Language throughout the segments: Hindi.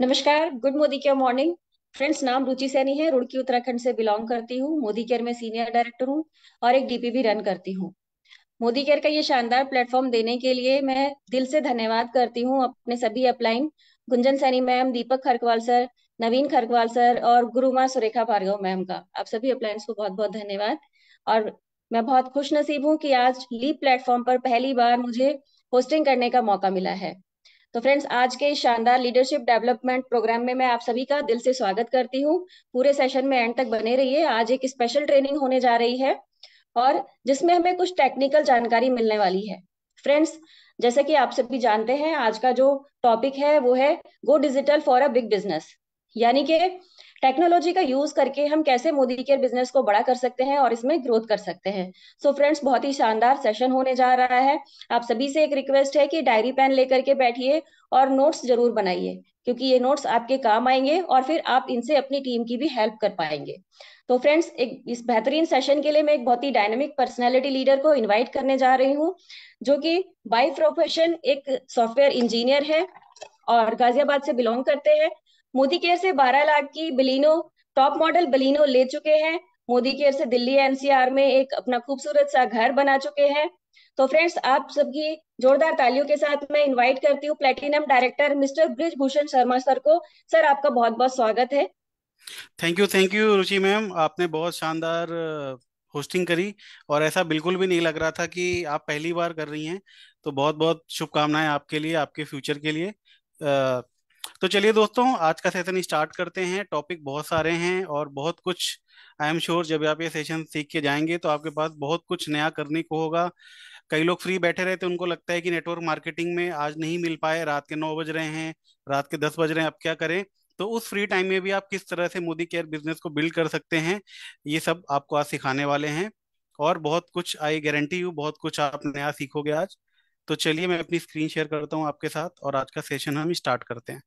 नमस्कार good Modi care morning friends नाम रुचि सैनी है रुड़की उत्तराखंड से बिलोंग करती हूँ मोदी केयर में सीनियर डायरेक्टर हूँ और एक डीपी भी रन करती हूँ मोदी केयर का ये शानदार प्लेटफॉर्म देने के लिए मैं दिल से धन्यवाद करती हूँ अपने सभी upline Gunjan Saini ma'am Deepak Kharkwal sir Naveen Kharkwal sir और गुरुमा सुरेखा भार्गव मैम का आप सभी अपलाइंस को बहुत बहुत धन्यवाद और मैं बहुत खुश नसीब हूँ कि आज लीप प्लेटफॉर्म पर पहली बार मुझे होस्टिंग करने का मौका मिला है तो फ्रेंड्स आज के इस शानदार लीडरशिप डेवलपमेंट प्रोग्राम में मैं आप सभी का दिल से स्वागत करती हूँ पूरे सेशन में एंड तक बने रहिए आज एक स्पेशल ट्रेनिंग होने जा रही है और जिसमें हमें कुछ टेक्निकल जानकारी मिलने वाली है फ्रेंड्स जैसे कि आप सभी जानते हैं आज का जो टॉपिक है वो है go digital for a big business यानी कि टेक्नोलॉजी का यूज करके हम कैसे मोदी केयर बिजनेस को बड़ा कर सकते हैं और इसमें ग्रोथ कर सकते हैं सो so फ्रेंड्स बहुत ही शानदार सेशन होने जा रहा है आप सभी से एक रिक्वेस्ट है कि डायरी पेन लेकर के बैठिए और नोट्स जरूर बनाइए क्योंकि ये नोट्स आपके काम आएंगे और फिर आप इनसे अपनी टीम की भी हेल्प कर पाएंगे तो फ्रेंड्स एक इस बेहतरीन सेशन के लिए मैं एक बहुत ही डायनेमिक पर्सनैलिटी लीडर को इन्वाइट करने जा रही हूँ जो कि बाई प्रोफेशन एक सॉफ्टवेयर इंजीनियर है और गाजियाबाद से बिलोंग करते हैं मोदी केयर से 12 लाख की बलिनो टॉप मॉडल बलिनो ले चुके हैं मोदी केयर से दिल्ली एनसीआर में एक अपना खूबसूरत सा घर बना चुके हैं तो फ्रेंड्स आप सबकी जोरदार तालियों के साथ मैं इनवाइट करती हूँ platinum director mister Brij Bhushan Sharma sir को सर आपका बहुत बहुत स्वागत है thank you thank you Ruchi ma'am आपने बहुत शानदार होस्टिंग करी और ऐसा बिल्कुल भी नहीं लग रहा था कि आप पहली बार कर रही हैं तो बहुत बहुत शुभकामनाएं आपके लिए आपके फ्यूचर के लिए तो चलिए दोस्तों आज का सेशन स्टार्ट करते हैं टॉपिक बहुत सारे हैं और बहुत कुछ आई एम श्योर जब आप ये सेशन सीख के जाएंगे तो आपके पास बहुत कुछ नया करने को होगा कई लोग फ्री बैठे रहते हैं उनको लगता है कि नेटवर्क मार्केटिंग में आज नहीं मिल पाए रात के नौ बज रहे हैं रात के दस बज रहे हैं अब क्या करें तो उस फ्री टाइम में भी आप किस तरह से मोदी केयर बिजनेस को बिल्ड कर सकते हैं ये सब आपको आज सिखाने वाले हैं और बहुत कुछ आई गारंटी यू बहुत कुछ आप नया सीखोगे आज तो चलिए मैं अपनी स्क्रीन शेयर करता हूँ आपके साथ और आज का सेशन हम स्टार्ट करते हैं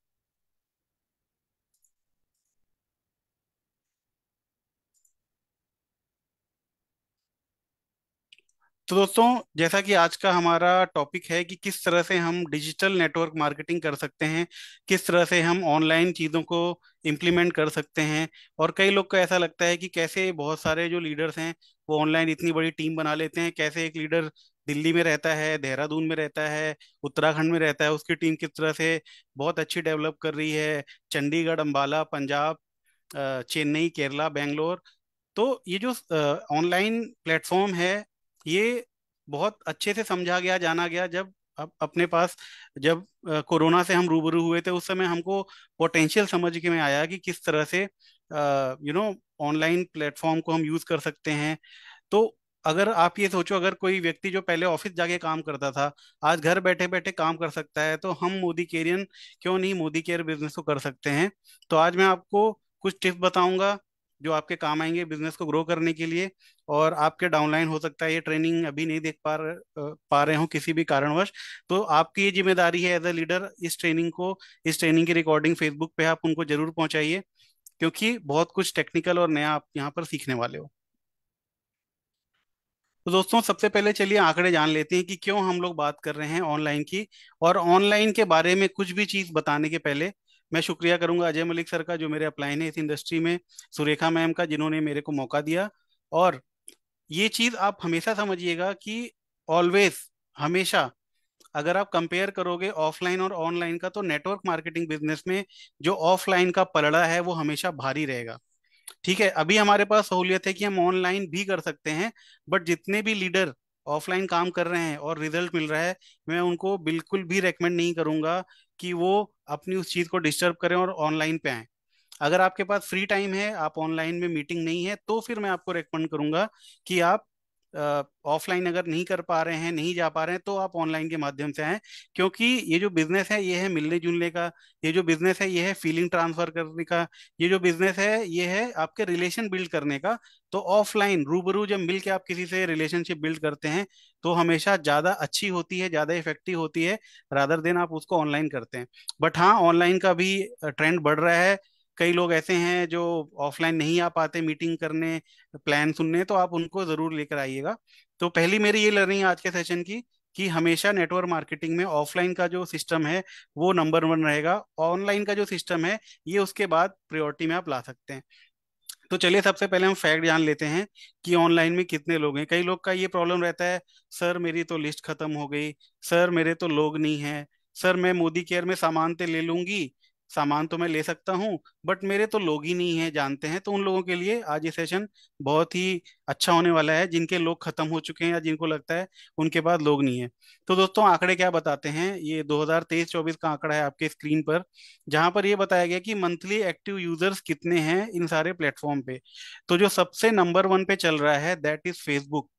तो दोस्तों जैसा कि आज का हमारा टॉपिक है कि किस तरह से हम डिजिटल नेटवर्क मार्केटिंग कर सकते हैं किस तरह से हम ऑनलाइन चीज़ों को इम्प्लीमेंट कर सकते हैं और कई लोग को ऐसा लगता है कि कैसे बहुत सारे जो लीडर्स हैं वो ऑनलाइन इतनी बड़ी टीम बना लेते हैं कैसे एक लीडर दिल्ली में रहता है देहरादून में रहता है उत्तराखंड में रहता है उसकी टीम किस तरह से बहुत अच्छी डेवलप कर रही है चंडीगढ़ अम्बाला पंजाब चेन्नई केरला बेंगलोर तो ये जो ऑनलाइन प्लेटफॉर्म है ये बहुत अच्छे से समझा गया जाना गया जब अपने पास जब कोरोना से हम रूबरू हुए थे उस समय हमको पोटेंशियल समझ के में आया कि किस तरह से यू नो ऑनलाइन प्लेटफॉर्म को हम यूज कर सकते हैं तो अगर आप ये सोचो अगर कोई व्यक्ति जो पहले ऑफिस जाके काम करता था आज घर बैठे बैठे काम कर सकता है तो हम मोदी केरियन क्यों नहीं मोदी केयर बिजनेस को कर सकते हैं तो आज मैं आपको कुछ टिप्स बताऊंगा जो आपके काम आएंगे बिजनेस को ग्रो करने के लिए और आपके डाउनलाइन हो सकता है ये ट्रेनिंग अभी नहीं देख पा पा रहे हो किसी भी कारणवश तो आपकी ये जिम्मेदारी है एज ए लीडर इस ट्रेनिंग को इस ट्रेनिंग की रिकॉर्डिंग फेसबुक पे आप उनको जरूर पहुंचाइए क्योंकि बहुत कुछ टेक्निकल और नया आप यहाँ पर सीखने वाले हो तो दोस्तों सबसे पहले चलिए आंकड़े जान लेते हैं कि क्यों हम लोग बात कर रहे हैं ऑनलाइन की और ऑनलाइन के बारे में कुछ भी चीज बताने के पहले मैं शुक्रिया करूंगा अजय मलिक सर का जो मेरे अप्लाई ने इस इंडस्ट्री में सुरेखा मैम का जिन्होंने मेरे को मौका दिया और ये चीज आप हमेशा समझिएगा कि ऑलवेज हमेशा अगर आप कंपेयर करोगे ऑफलाइन और ऑनलाइन का तो नेटवर्क मार्केटिंग बिजनेस में जो ऑफलाइन का पलड़ा है वो हमेशा भारी रहेगा ठीक है अभी हमारे पास सहूलियत है कि हम ऑनलाइन भी कर सकते हैं बट जितने भी लीडर ऑफलाइन काम कर रहे हैं और रिजल्ट मिल रहा है मैं उनको बिल्कुल भी रेकमेंड नहीं करूंगा कि वो अपनी उस चीज को डिस्टर्ब करें और ऑनलाइन पे आए अगर आपके पास फ्री टाइम है आप ऑनलाइन में मीटिंग नहीं है तो फिर मैं आपको रिकमेंड करूंगा कि आप ऑफलाइन अगर नहीं कर पा रहे हैं नहीं जा पा रहे हैं तो आप ऑनलाइन के माध्यम से आए क्योंकि ये जो बिजनेस है ये है मिलने जुलने का ये जो बिजनेस है ये है फीलिंग ट्रांसफर करने का ये जो बिजनेस है ये है आपके रिलेशन बिल्ड करने का तो ऑफलाइन रूबरू जब मिलके आप किसी से रिलेशनशिप बिल्ड करते हैं तो हमेशा ज्यादा अच्छी होती है ज्यादा इफेक्टिव होती है रादर देन आप उसको ऑनलाइन करते हैं बट हाँ ऑनलाइन का भी ट्रेंड बढ़ रहा है कई लोग ऐसे हैं जो ऑफलाइन नहीं आ पाते मीटिंग करने प्लान सुनने तो आप उनको जरूर लेकर आइएगा तो पहली मेरी ये लर्निंग आज के सेशन की कि हमेशा नेटवर्क मार्केटिंग में ऑफलाइन का जो सिस्टम है वो नंबर वन रहेगा ऑनलाइन का जो सिस्टम है ये उसके बाद प्रायोरिटी में आप ला सकते हैं तो चलिए सबसे पहले हम फैक्ट जान लेते हैं कि ऑनलाइन में कितने लोग हैं कई लोग का ये प्रॉब्लम रहता है सर मेरी तो लिस्ट खत्म हो गई सर मेरे तो लोग नहीं है सर मैं मोदी केयर में सामान तो ले लूंगी सामान तो मैं ले सकता हूँ बट मेरे तो लोग ही नहीं है जानते हैं तो उन लोगों के लिए आज ये सेशन बहुत ही अच्छा होने वाला है जिनके लोग खत्म हो चुके हैं या जिनको लगता है उनके पास लोग नहीं है तो दोस्तों आंकड़े क्या बताते हैं ये 2023-24 का आंकड़ा है आपके स्क्रीन पर जहां पर यह बताया गया कि मंथली एक्टिव यूजर्स कितने हैं इन सारे प्लेटफॉर्म पे तो जो सबसे नंबर वन पे चल रहा है दैट इज फेसबुक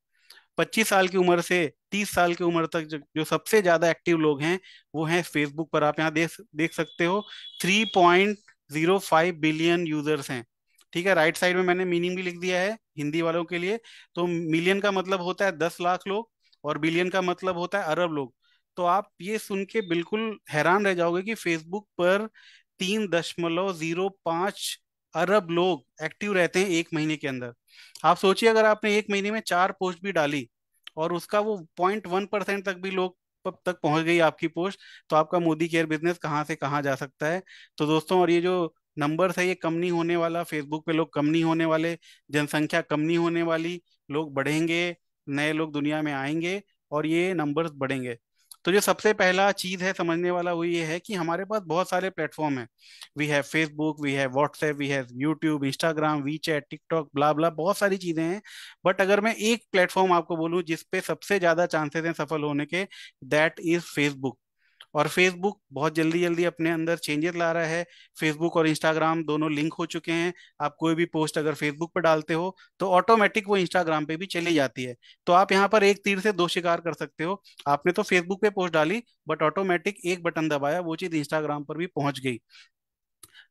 25 साल की उम्र से 30 साल की उम्र तक जो सबसे ज्यादा एक्टिव लोग हैं वो हैं फेसबुक पर आप यहाँ देख देख सकते हो 3.05 बिलियन यूजर्स हैं ठीक है राइट साइड में मैंने मीनिंग भी लिख दिया है हिंदी वालों के लिए तो मिलियन का मतलब होता है दस लाख लोग और बिलियन का मतलब होता है अरब लोग तो आप ये सुन के बिल्कुल हैरान रह जाओगे कि फेसबुक पर तीन दशमलव जीरो पांच अरब लोग एक्टिव रहते हैं एक महीने के अंदर आप सोचिए अगर आपने एक महीने में चार पोस्ट भी डाली और उसका वो पॉइंट वन परसेंट तक भी लोग तक पहुंच गई आपकी पोस्ट तो आपका मोदी केयर बिजनेस कहाँ से कहाँ जा सकता है तो दोस्तों और ये जो नंबर है ये कम नहीं होने वाला फेसबुक पे लोग कम नहीं होने वाले जनसंख्या कम नहीं होने वाली लोग बढ़ेंगे नए लोग दुनिया में आएंगे और ये नंबर्स बढ़ेंगे तो जो सबसे पहला चीज है समझने वाला वो ये है कि हमारे पास बहुत सारे प्लेटफॉर्म है we have Facebook we have WhatsApp we have YouTube Instagram WeChat TikTok blah blah बहुत सारी चीजें हैं बट अगर मैं एक प्लेटफॉर्म आपको बोलूँ जिसपे सबसे ज्यादा चांसेस हैं सफल होने के दैट इज फेसबुक और फेसबुक बहुत जल्दी जल्दी अपने अंदर चेंजेस ला रहा है फेसबुक और इंस्टाग्राम दोनों लिंक हो चुके हैं आप कोई भी पोस्ट अगर फेसबुक पर डालते हो तो ऑटोमेटिक वो इंस्टाग्राम पे भी चली जाती है तो आप यहाँ पर एक तीर से दो शिकार कर सकते हो आपने तो फेसबुक पे पोस्ट डाली बट ऑटोमेटिक एक बटन दबाया वो चीज इंस्टाग्राम पर भी पहुंच गई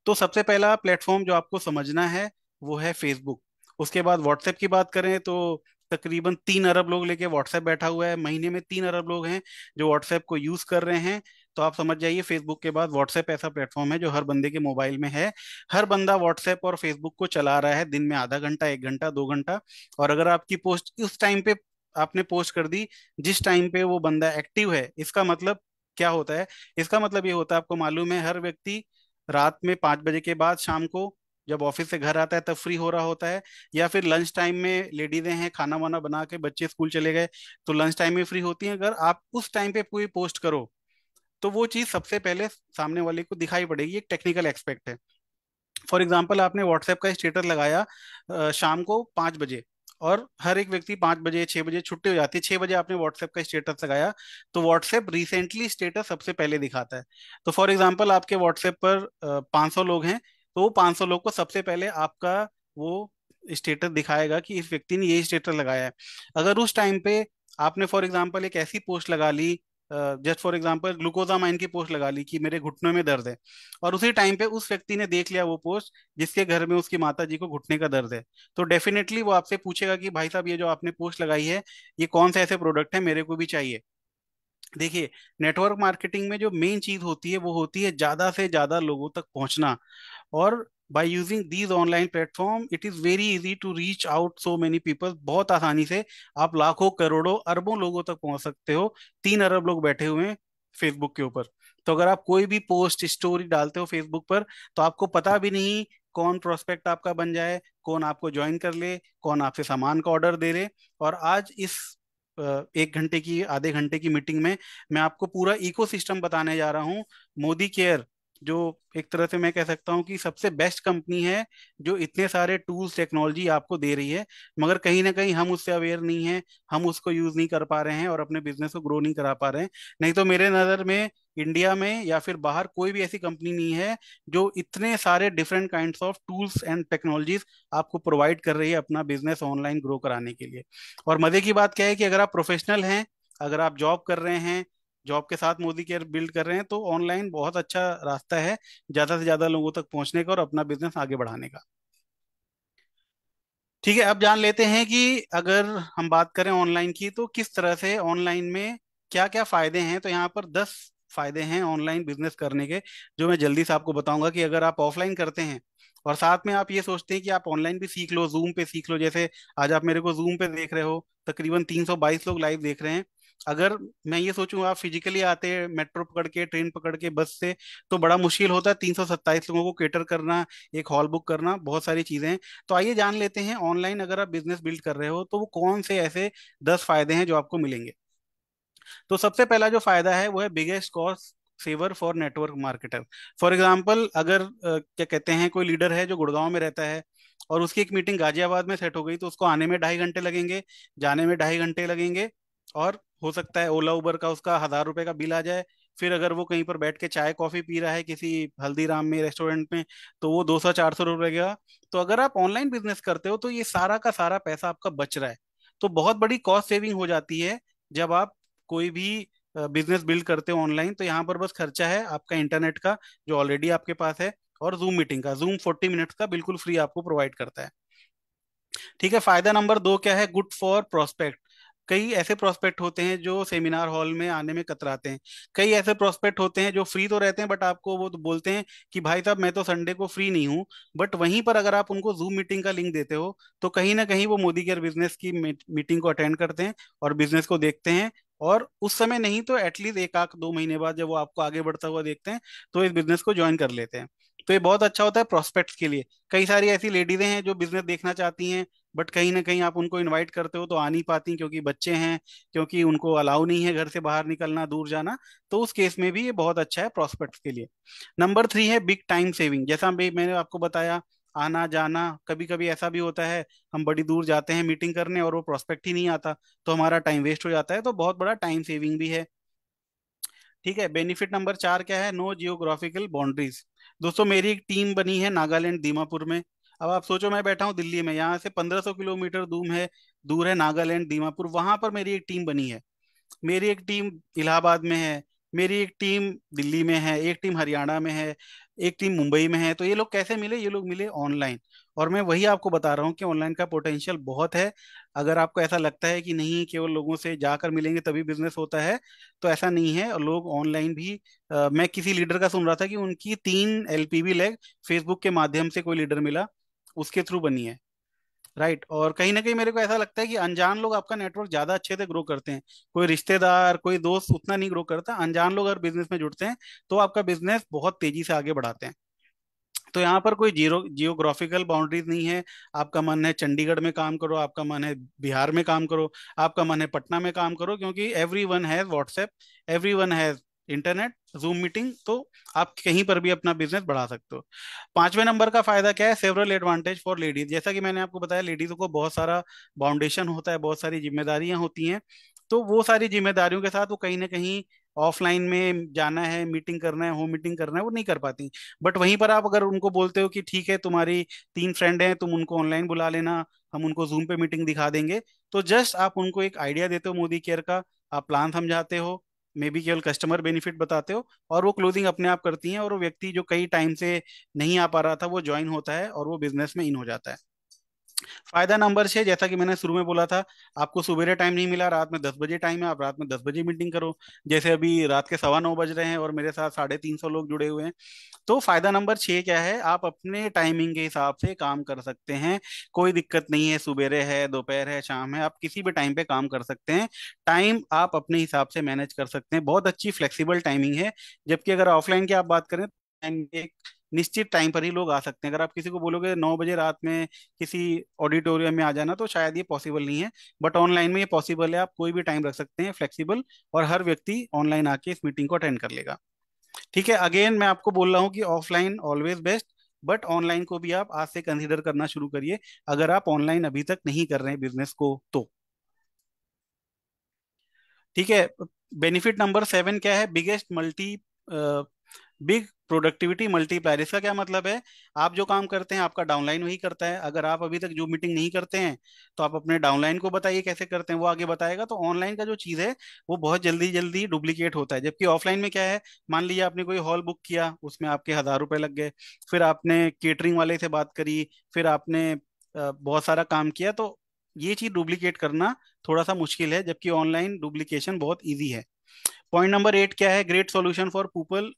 तो सबसे पहला प्लेटफॉर्म जो आपको समझना है वो है फेसबुक उसके बाद व्हाट्सएप की बात करें तो तकरीबन तीन अरब लोग लेके व्हाट्सएप बैठा हुआ है महीने में तीन अरब लोग हैं जो व्हाट्सएप को यूज कर रहे हैं तो आप समझ जाइए फेसबुक के बाद व्हाट्सएप ऐसा प्लेटफॉर्म है जो हर बंदे के मोबाइल में है हर बंदा व्हाट्सएप और फेसबुक को चला रहा है दिन में आधा घंटा एक घंटा दो घंटा और अगर आपकी पोस्ट उस टाइम पे आपने पोस्ट कर दी जिस टाइम पे वो बंदा एक्टिव है इसका मतलब क्या होता है इसका मतलब ये होता है आपको मालूम है हर व्यक्ति रात में पांच बजे के बाद शाम को जब ऑफिस से घर आता है तब फ्री हो रहा होता है या फिर लंच टाइम में लेडीजें हैं खाना वाना बना के बच्चे स्कूल चले गए तो लंच टाइम में फ्री होती हैं अगर आप उस टाइम पे कोई पोस्ट करो तो वो चीज सबसे पहले सामने वाले को दिखाई पड़ेगी एक टेक्निकल एक्सपेक्ट है फॉर एग्जाम्पल आपने व्हाट्सएप का स्टेटस लगाया शाम को पांच बजे और हर एक व्यक्ति पांच बजे छह बजे छुट्टी हो जाती है छह बजे आपने व्हाट्सएप का स्टेटस लगाया तो व्हाट्सएप रिसेंटली स्टेटस सबसे पहले दिखाता है तो फॉर एग्जाम्पल आपके व्हाट्सएप पर पांच सौ लोग हैं तो वो पांच सौ लोग को सबसे पहले आपका वो स्टेटस दिखाएगा कि इस व्यक्ति ने ये स्टेटस लगाया है अगर उस टाइम पे आपने फॉर एग्जाम्पल एक ऐसी पोस्ट लगा ली जस्ट फॉर एग्जाम्पल ग्लूकोजामाइन की पोस्ट लगा ली कि मेरे घुटनों में दर्द है और उसी टाइम पे उस व्यक्ति ने देख लिया वो पोस्ट जिसके घर में उसकी माता जी को घुटने का दर्द है तो डेफिनेटली वो आपसे पूछेगा कि भाई साहब ये जो आपने पोस्ट लगाई है ये कौन सा ऐसे प्रोडक्ट है मेरे को भी चाहिए देखिए नेटवर्क मार्केटिंग में जो मेन चीज होती है वो होती है ज्यादा से ज्यादा लोगों तक पहुंचना और by using these online platform it is very easy to reach out so many people बहुत आसानी से आप लाखों करोड़ों अरबों लोगों तक पहुंच सकते हो तीन अरब लोग बैठे हुए हैं फेसबुक के ऊपर तो अगर आप कोई भी पोस्ट स्टोरी डालते हो फेसबुक पर तो आपको पता भी नहीं कौन प्रोस्पेक्ट आपका बन जाए कौन आपको ज्वाइन कर ले कौन आपसे सामान का ऑर्डर दे ले और आज इस एक घंटे की आधे घंटे की मीटिंग में मैं आपको पूरा इकोसिस्टम बताने जा रहा हूँ मोदी केयर जो एक तरह से मैं कह सकता हूँ कि सबसे बेस्ट कंपनी है जो इतने सारे टूल्स टेक्नोलॉजी आपको दे रही है मगर कहीं ना कहीं हम उससे अवेयर नहीं है हम उसको यूज नहीं कर पा रहे हैं और अपने बिजनेस को ग्रो नहीं करा पा रहे हैं नहीं तो मेरे नज़र में इंडिया में या फिर बाहर कोई भी ऐसी कंपनी नहीं है जो इतने सारे different kind of tools and technologies आपको प्रोवाइड कर रही है अपना बिजनेस ऑनलाइन ग्रो कराने के लिए और मजे की बात क्या है कि अगर आप प्रोफेशनल हैं अगर आप जॉब कर रहे हैं जॉब के साथ मोदी केयर बिल्ड कर रहे हैं तो ऑनलाइन बहुत अच्छा रास्ता है ज्यादा से ज्यादा लोगों तक पहुंचने का और अपना बिजनेस आगे बढ़ाने का ठीक है अब जान लेते हैं कि अगर हम बात करें ऑनलाइन की तो किस तरह से ऑनलाइन में क्या क्या फायदे हैं तो यहाँ पर दस फायदे हैं ऑनलाइन बिजनेस करने के जो मैं जल्दी से आपको बताऊंगा कि अगर आप ऑफलाइन करते हैं और साथ में आप ये सोचते हैं कि आप ऑनलाइन भी सीख लो जूम पे सीख लो जैसे आज आप मेरे को जूम पे देख रहे हो तकरीबन 322 लोग लाइव देख रहे हैं अगर मैं ये सोचूं आप फिजिकली आते मेट्रो पकड़ के ट्रेन पकड़ के बस से तो बड़ा मुश्किल होता है तीन सौ सत्ताईस लोगों को केटर करना एक हॉल बुक करना बहुत सारी चीजें हैं तो आइए जान लेते हैं ऑनलाइन अगर आप बिजनेस बिल्ड कर रहे हो तो वो कौन से ऐसे दस फायदे हैं जो आपको मिलेंगे तो सबसे पहला जो फायदा है वो है biggest cost saver for network marketer for example अगर क्या कहते हैं कोई लीडर है जो गुड़गांव में रहता है और उसकी एक मीटिंग गाजियाबाद में सेट हो गई तो उसको आने में ढाई घंटे लगेंगे जाने में ढाई घंटे लगेंगे और हो सकता है ओला उबर का उसका हजार रुपए का बिल आ जाए फिर अगर वो कहीं पर बैठ के चाय कॉफी पी रहा है किसी हल्दीराम में रेस्टोरेंट में तो वो दो सौ चार सौ रुपए का तो अगर आप ऑनलाइन बिजनेस करते हो तो ये सारा का सारा पैसा आपका बच रहा है तो बहुत बड़ी कॉस्ट सेविंग हो जाती है जब आप कोई भी बिजनेस बिल्ड करते हो ऑनलाइन तो यहाँ पर बस खर्चा है आपका इंटरनेट का जो ऑलरेडी आपके पास है और जूम मीटिंग का जूम फोर्टी मिनट का बिल्कुल फ्री आपको प्रोवाइड करता है ठीक है फायदा नंबर दो क्या है गुड फॉर प्रोस्पेक्ट कई ऐसे प्रोस्पेक्ट होते हैं जो सेमिनार हॉल में आने में कतराते हैं कई ऐसे प्रोस्पेक्ट होते हैं जो फ्री तो रहते हैं बट आपको वो तो बोलते हैं कि भाई साहब मैं तो संडे को फ्री नहीं हूँ बट वहीं पर अगर आप उनको जूम मीटिंग का लिंक देते हो तो कहीं ना कहीं वो मोदी केयर बिजनेस की मीटिंग को अटेंड करते हैं और बिजनेस को देखते हैं और उस समय नहीं तो एटलीस्ट एक आख दो महीने बाद जब वो आपको आगे बढ़ता हुआ देखते हैं तो इस बिजनेस को ज्वाइन कर लेते हैं तो ये बहुत अच्छा होता है प्रोस्पेक्ट्स के लिए कई सारी ऐसी लेडीजें हैं जो बिजनेस देखना चाहती हैं बट कहीं ना कहीं आप उनको इनवाइट करते हो तो आ नहीं पाती क्योंकि बच्चे हैं क्योंकि उनको अलाउ नहीं है घर से बाहर निकलना दूर जाना तो उस केस में भी ये बहुत अच्छा है प्रोस्पेक्ट्स के लिए नंबर थ्री है बिग टाइम सेविंग जैसा मैंने आपको बताया आना जाना कभी कभी ऐसा भी होता है हम बड़ी दूर जाते हैं मीटिंग करने और वो प्रोस्पेक्ट ही नहीं आता तो हमारा टाइम वेस्ट हो जाता है तो बहुत बड़ा टाइम सेविंग भी है ठीक है बेनिफिट नंबर चार क्या है नो जियोग्राफिकल बाउंड्रीज दोस्तों मेरी एक टीम बनी है नागालैंड दीमापुर में अब आप सोचो मैं बैठा हूँ दिल्ली में यहाँ से 1500 किलोमीटर दूर है दूर है नागालैंड दीमापुर वहां पर मेरी एक टीम बनी है मेरी एक टीम इलाहाबाद में है मेरी एक टीम दिल्ली में है एक टीम हरियाणा में है एक टीम मुंबई में है तो ये लोग कैसे मिले ये लोग मिले ऑनलाइन और मैं वही आपको बता रहा हूँ कि ऑनलाइन का पोटेंशियल बहुत है अगर आपको ऐसा लगता है कि नहीं केवल लोगों से जाकर मिलेंगे तभी बिजनेस होता है तो ऐसा नहीं है और लोग ऑनलाइन भी आ, मैं किसी लीडर का सुन रहा था कि उनकी तीन एल लेग फेसबुक के माध्यम से कोई लीडर मिला उसके थ्रू बनी है राइट right. और कहीं ना कहीं मेरे को ऐसा लगता है कि अनजान लोग आपका नेटवर्क ज्यादा अच्छे से ग्रो करते हैं कोई रिश्तेदार कोई दोस्त उतना नहीं ग्रो करता अनजान लोग अगर बिजनेस में जुड़ते हैं तो आपका बिजनेस बहुत तेजी से आगे बढ़ाते हैं तो यहाँ पर कोई जीरो जियोग्राफिकल बाउंड्रीज नहीं है आपका मन है चंडीगढ़ में काम करो आपका मन है बिहार में काम करो आपका मन है पटना में काम करो क्योंकि everyone has WhatsApp everyone has internet Zoom meeting तो आप कहीं पर भी अपना बिजनेस बढ़ा सकते हो पांचवें नंबर का फायदा क्या है सेवरल एडवांटेज फॉर लेडीज जैसा कि मैंने आपको बताया लेडीजों को बहुत सारा बाउंडेशन होता है बहुत सारी जिम्मेदारियां होती हैं तो वो सारी जिम्मेदारियों के साथ वो कहीं ना कहीं ऑफलाइन में जाना है मीटिंग करना है होम मीटिंग करना है वो नहीं कर पाती बट वहीं पर आप अगर उनको बोलते हो कि ठीक है तुम्हारी तीन फ्रेंड हैं तुम उनको ऑनलाइन बुला लेना हम उनको जूम पे मीटिंग दिखा देंगे तो जस्ट आप उनको एक आइडिया देते हो मोदी केयर का आप प्लान समझाते हो मे बी केवल कस्टमर बेनिफिट बताते हो और वो क्लोजिंग अपने आप करती हैं और वो व्यक्ति जो कई टाइम से नहीं आ पा रहा था वो ज्वाइन होता है और वो बिजनेस में इन हो जाता है फायदा नंबर छह जैसा कि मैंने शुरू में बोला था आपको सुबह टाइम नहीं मिला रात में दस बजे टाइम है आप रात में दस बजे मीटिंग करो जैसे अभी रात के सवा नौ बज रहे हैं और मेरे साथ साढ़े तीन सौ लोग जुड़े हुए हैं तो फायदा नंबर छह क्या है आप अपने टाइमिंग के हिसाब से काम कर सकते हैं कोई दिक्कत नहीं है सुबेरे है दोपहर है शाम है आप किसी भी टाइम पे काम कर सकते हैं टाइम आप अपने हिसाब से मैनेज कर सकते हैं बहुत अच्छी फ्लेक्सिबल टाइमिंग है जबकि अगर ऑफलाइन की आप बात करें तो एक निश्चित टाइम पर ही लोग आ सकते हैं अगर आप किसी को बोलोगे नौ बजे रात में किसी ऑडिटोरियम में आ जाना तो शायद ये पॉसिबल नहीं है बट ऑनलाइन में ये पॉसिबल है आप कोई भी टाइम रख सकते हैं फ्लेक्सिबल और हर व्यक्ति ऑनलाइन आके इस मीटिंग को अटेंड कर लेगा ठीक है अगेन मैं आपको बोल रहा हूँ कि offline always best but online को भी आप आज से कंसिडर करना शुरू करिए अगर आप ऑनलाइन अभी तक नहीं कर रहे हैं बिजनेस को तो ठीक है बेनिफिट नंबर सेवन क्या है biggest multi big productivity multiplier इसका क्या मतलब है आप जो काम करते हैं आपका डाउनलाइन वही करता है अगर आप अभी तक जो मीटिंग नहीं करते हैं तो आप अपने डाउनलाइन को बताइए कैसे करते हैं वो आगे बताएगा तो ऑनलाइन का जो चीज है वो बहुत जल्दी जल्दी डुप्लीकेट होता है जबकि ऑफलाइन में क्या है मान लीजिए आपने कोई हॉल बुक किया उसमें आपके हजार रुपए लग गए फिर आपने केटरिंग वाले से बात करी फिर आपने बहुत सारा काम किया तो ये चीज डुप्लीकेट करना थोड़ा सा मुश्किल है जबकि ऑनलाइन डुप्लीकेशन बहुत ईजी है पॉइंट नंबर एट क्या है great solution for people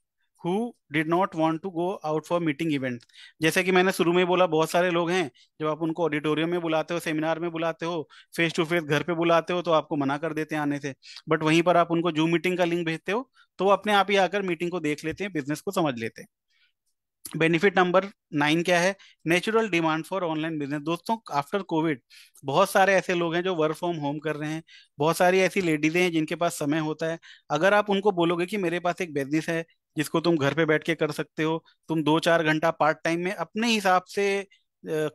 who did not want to go out for meeting event जैसे कि मैंने शुरू में बोला बहुत सारे लोग हैं जब आप उनको ऑडिटोरियम में बुलाते हो सेमिनार में बुलाते हो फेस टू फेस घर पे बुलाते हो तो आपको मना कर देते हैं आने से बट वहीं पर आप उनको जूम मीटिंग का लिंक भेजते हो तो अपने आप ही आकर मीटिंग को देख लेते हैं बिजनेस को समझ लेते हैं बेनिफिट नंबर नाइन क्या है natural demand for online business दोस्तों आफ्टर कोविड बहुत सारे ऐसे लोग हैं जो वर्क फ्रॉम होम कर रहे हैं बहुत सारी ऐसी लेडीजें हैं जिनके पास समय होता है अगर आप उनको बोलोगे कि मेरे पास एक बिजनेस है जिसको तुम घर पे बैठ के कर सकते हो तुम दो चार घंटा पार्ट टाइम में अपने हिसाब से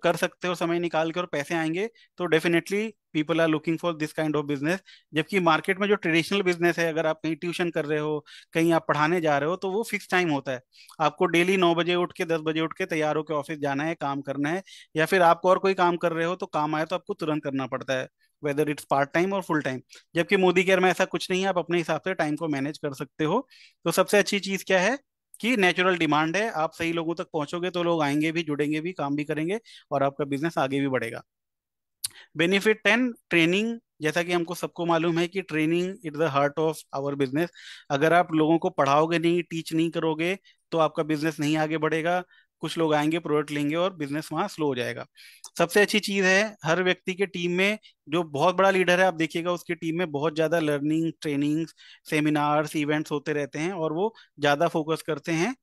कर सकते हो समय निकाल के और पैसे आएंगे तो definitely people are looking for this kind of business जबकि मार्केट में जो ट्रेडिशनल बिजनेस है अगर आप कहीं ट्यूशन कर रहे हो कहीं आप पढ़ाने जा रहे हो तो वो फिक्स टाइम होता है आपको डेली नौ बजे उठ के दस बजे उठ के तैयार होकर ऑफिस जाना है काम करना है या फिर आपको और कोई काम कर रहे हो तो काम आए तो आपको तुरंत करना पड़ता है वेदर इट्स पार्ट टाइम और फुल टाइम जबकि मोदी केयर में ऐसा कुछ नहीं है आप अपने हिसाब से टाइम को मैनेज कर सकते हो तो सबसे अच्छी चीज क्या है कि नेचुरल डिमांड है आप सही लोगों तक पहुंचोगे तो लोग आएंगे भी जुड़ेंगे भी काम भी करेंगे और आपका बिजनेस आगे भी बढ़ेगा बेनिफिट टेन ट्रेनिंग जैसा कि हमको सबको मालूम है कि training it the heart of our business अगर आप लोगों को पढ़ाओगे नहीं टीच नहीं करोगे तो आपका बिजनेस नहीं आगे बढ़ेगा कुछ लोग आएंगे प्रोडक्ट लेंगे और बिजनेस वहां स्लो हो जाएगा सबसे अच्छी चीज़ है हर व्यक्ति के टीम में जो बहुत बड़ा लीडर है आप देखिएगा उसकी टीम में बहुत ज़्यादा लर्निंग ट्रेनिंग सेमिनार्स इवेंट्स होते रहते हैं और वो ज़्यादा फोकस करते हैं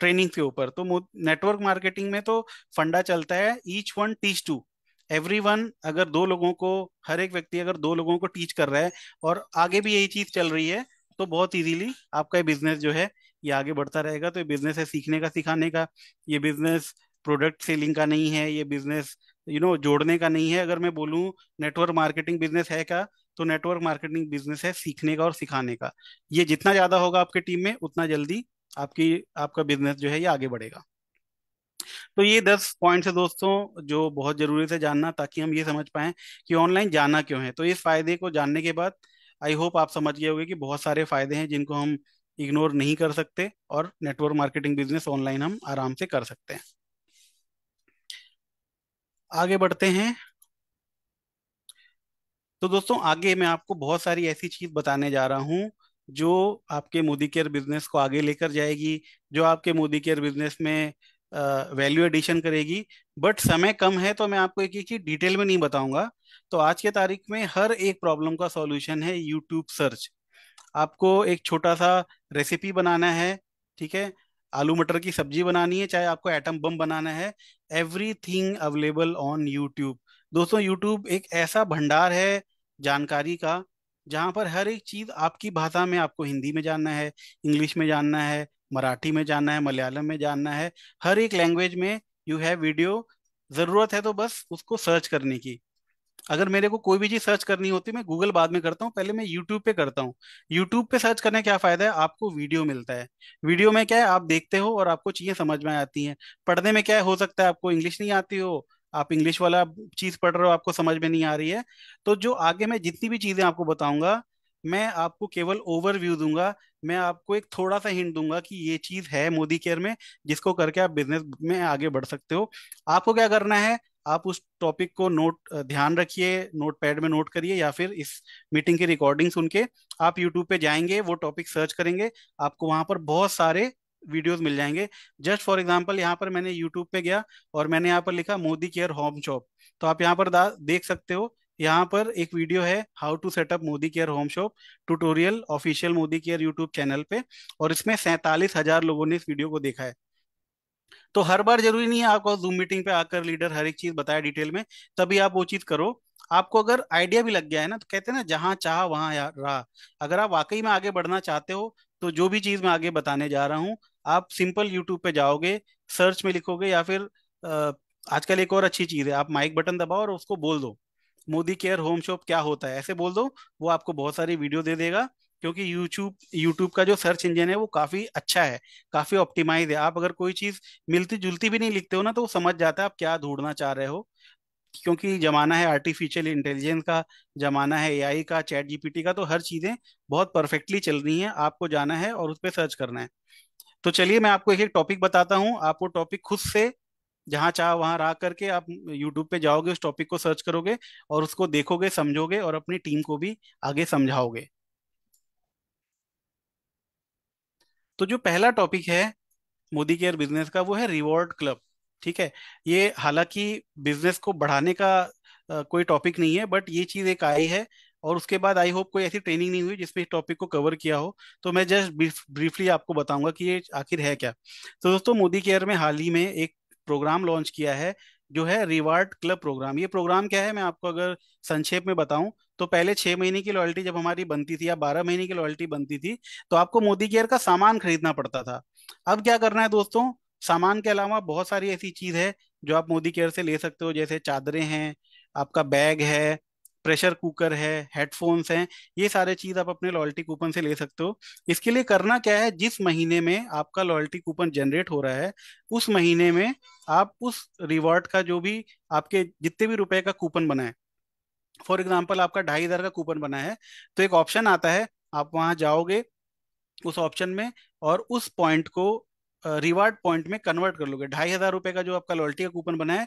ट्रेनिंग के ऊपर तो नेटवर्क मार्केटिंग में तो फंडा चलता है each one teach to everyone अगर दो लोगों को हर एक व्यक्ति अगर दो लोगों को टीच कर रहा है और आगे भी यही चीज़ चल रही है तो बहुत इजीली आपका बिजनेस जो है ये आगे बढ़ता रहेगा तो ये बिजनेस है सीखने का सिखाने का ये बिजनेस प्रोडक्ट सेलिंग का नहीं है ये बिजनेस यू नो जोड़ने का नहीं है अगर मैं बोलूँ नेटवर्क मार्केटिंग बिजनेस है क्या तो नेटवर्क मार्केटिंग बिजनेस है सीखने का और सिखाने का ये जितना ज्यादा होगा आपके टीम में उतना जल्दी आपकी आपका बिजनेस जो है ये आगे बढ़ेगा तो ये दस पॉइंट्स है दोस्तों जो बहुत जरूरी से जानना ताकि हम ये समझ पाए कि ऑनलाइन जाना क्यों है तो इस फायदे को जानने के बाद आई होप आप समझ गए होंगे कि बहुत सारे फायदे हैं जिनको हम इग्नोर नहीं कर सकते और नेटवर्क मार्केटिंग बिजनेस ऑनलाइन हम आराम से कर सकते हैं आगे बढ़ते हैं तो दोस्तों आगे मैं आपको बहुत सारी ऐसी चीज बताने जा रहा हूं जो आपके मोदी केयर बिजनेस को आगे लेकर जाएगी जो आपके मोदी केयर बिजनेस में वैल्यू एडिशन करेगी बट समय कम है तो मैं आपको एक एक चीज डिटेल में नहीं बताऊंगा तो आज के तारीख में हर एक प्रॉब्लम का सॉल्यूशन है यूट्यूब सर्च आपको एक छोटा सा रेसिपी बनाना है ठीक है आलू मटर की सब्जी बनानी है चाहे आपको एटम बम बनाना है everything available on YouTube दोस्तों यूट्यूब एक ऐसा भंडार है जानकारी का जहां पर हर एक चीज़ आपकी भाषा में आपको हिंदी में जानना है इंग्लिश में जानना है मराठी में जानना है मलयालम में जानना है हर एक लैंग्वेज में यू हैव वीडियो ज़रूरत है तो बस उसको सर्च करने की अगर मेरे को कोई भी चीज सर्च करनी होती मैं गूगल बाद में करता हूँ पहले मैं यूट्यूब पे करता हूँ यूट्यूब पे सर्च करने क्या फायदा है आपको वीडियो मिलता है वीडियो में क्या है आप देखते हो और आपको चीजें समझ में आती हैं पढ़ने में क्या है हो सकता है आपको इंग्लिश नहीं आती हो आप इंग्लिश वाला चीज पढ़ रहे हो आपको समझ में नहीं आ रही है तो जो आगे मैं जितनी भी चीजें आपको बताऊंगा मैं आपको केवल ओवरव्यू दूंगा मैं आपको एक थोड़ा सा हिंट दूंगा कि ये चीज है मोदी केयर में जिसको करके आप बिजनेस में आगे बढ़ सकते हो आपको क्या करना है आप उस टॉपिक को नोट ध्यान रखिए नोट पैड में नोट करिए या फिर इस मीटिंग की रिकॉर्डिंग सुन के आप यूट्यूब पे जाएंगे वो टॉपिक सर्च करेंगे आपको वहां पर बहुत सारे वीडियोस मिल जाएंगे जस्ट फॉर एग्जांपल यहाँ पर मैंने यूट्यूब पे गया और मैंने यहाँ पर लिखा मोदी केयर होम शॉप तो आप यहाँ पर देख सकते हो यहाँ पर एक वीडियो है how to set up Modi care home shop tutorial official Modi care YouTube channel पे और इसमें सैंतालीस हजार लोगों ने इस वीडियो को देखा है तो हर बार जरूरी नहीं है आपको जूम मीटिंग पे आकर लीडर हर एक चीज बताया डिटेल में तभी आप वो चीज करो आपको अगर आइडिया भी लग गया है ना तो कहते हैं ना जहां चाह वहां रहा अगर आप वाकई में आगे बढ़ना चाहते हो तो जो भी चीज मैं आगे बताने जा रहा हूँ आप सिंपल यूट्यूब पे जाओगे सर्च में लिखोगे या फिर आजकल एक और अच्छी चीज है आप माइक बटन दबाओ और उसको बोल दो मोदी केयर होम शॉप क्या होता है ऐसे बोल दो वो आपको बहुत सारी वीडियो दे देगा क्योंकि यूट्यूब यूट्यूब का जो सर्च इंजन है वो काफी अच्छा है काफी ऑप्टिमाइज है आप अगर कोई चीज मिलती जुलती भी नहीं लिखते हो ना तो वो समझ जाता है आप क्या ढूंढना चाह रहे हो क्योंकि जमाना है आर्टिफिशियल इंटेलिजेंस का जमाना है एआई का चैट जीपीटी का तो हर चीजें बहुत परफेक्टली चल रही हैं आपको जाना है और उस पर सर्च करना है तो चलिए मैं आपको एक एक टॉपिक बताता हूँ आप वो टॉपिक खुद से जहाँ चाह वहाँ रह करके आप यूट्यूब पे जाओगे उस टॉपिक को सर्च करोगे और उसको देखोगे समझोगे और अपनी टीम को भी आगे समझाओगे तो जो पहला टॉपिक है मोदी केयर बिजनेस का वो है रिवॉर्ड क्लब ठीक है ये हालांकि बिजनेस को बढ़ाने का आ, कोई टॉपिक नहीं है बट ये चीज एक आई है और उसके बाद आई होप कोई ऐसी ट्रेनिंग नहीं हुई जिसमें इस टॉपिक को कवर किया हो तो मैं जस्ट ब्रीफली आपको बताऊंगा कि ये आखिर है क्या तो दोस्तों मोदी केयर में हाल ही में एक प्रोग्राम लॉन्च किया है जो है रिवार्ड क्लब प्रोग्राम ये प्रोग्राम क्या है मैं आपको अगर संक्षेप में बताऊं तो पहले छह महीने की लॉयल्टी जब हमारी बनती थी या बारह महीने की लॉयल्टी बनती थी तो आपको मोदी केयर का सामान खरीदना पड़ता था अब क्या करना है दोस्तों सामान के अलावा बहुत सारी ऐसी चीज है जो आप मोदी केयर से ले सकते हो जैसे चादरें हैं आपका बैग है प्रेशर कुकर है हेडफोन्स हैं ये सारे चीज आप अपने लॉयल्टी कूपन से ले सकते हो इसके लिए करना क्या है जिस महीने में आपका लॉयल्टी कूपन जनरेट हो रहा है उस महीने में आप उस रिवॉर्ड का जो भी आपके जितने भी रुपए का कूपन बनाए फॉर एग्जाम्पल आपका ढाई हज़ार का कूपन बना है तो एक ऑप्शन आता है आप वहां जाओगे उस ऑप्शन में और उस पॉइंट को रिवार्ड पॉइंट में कन्वर्ट कर लोगे ढाई हजार रुपए का जो आपका लॉयल्टी का कूपन बना है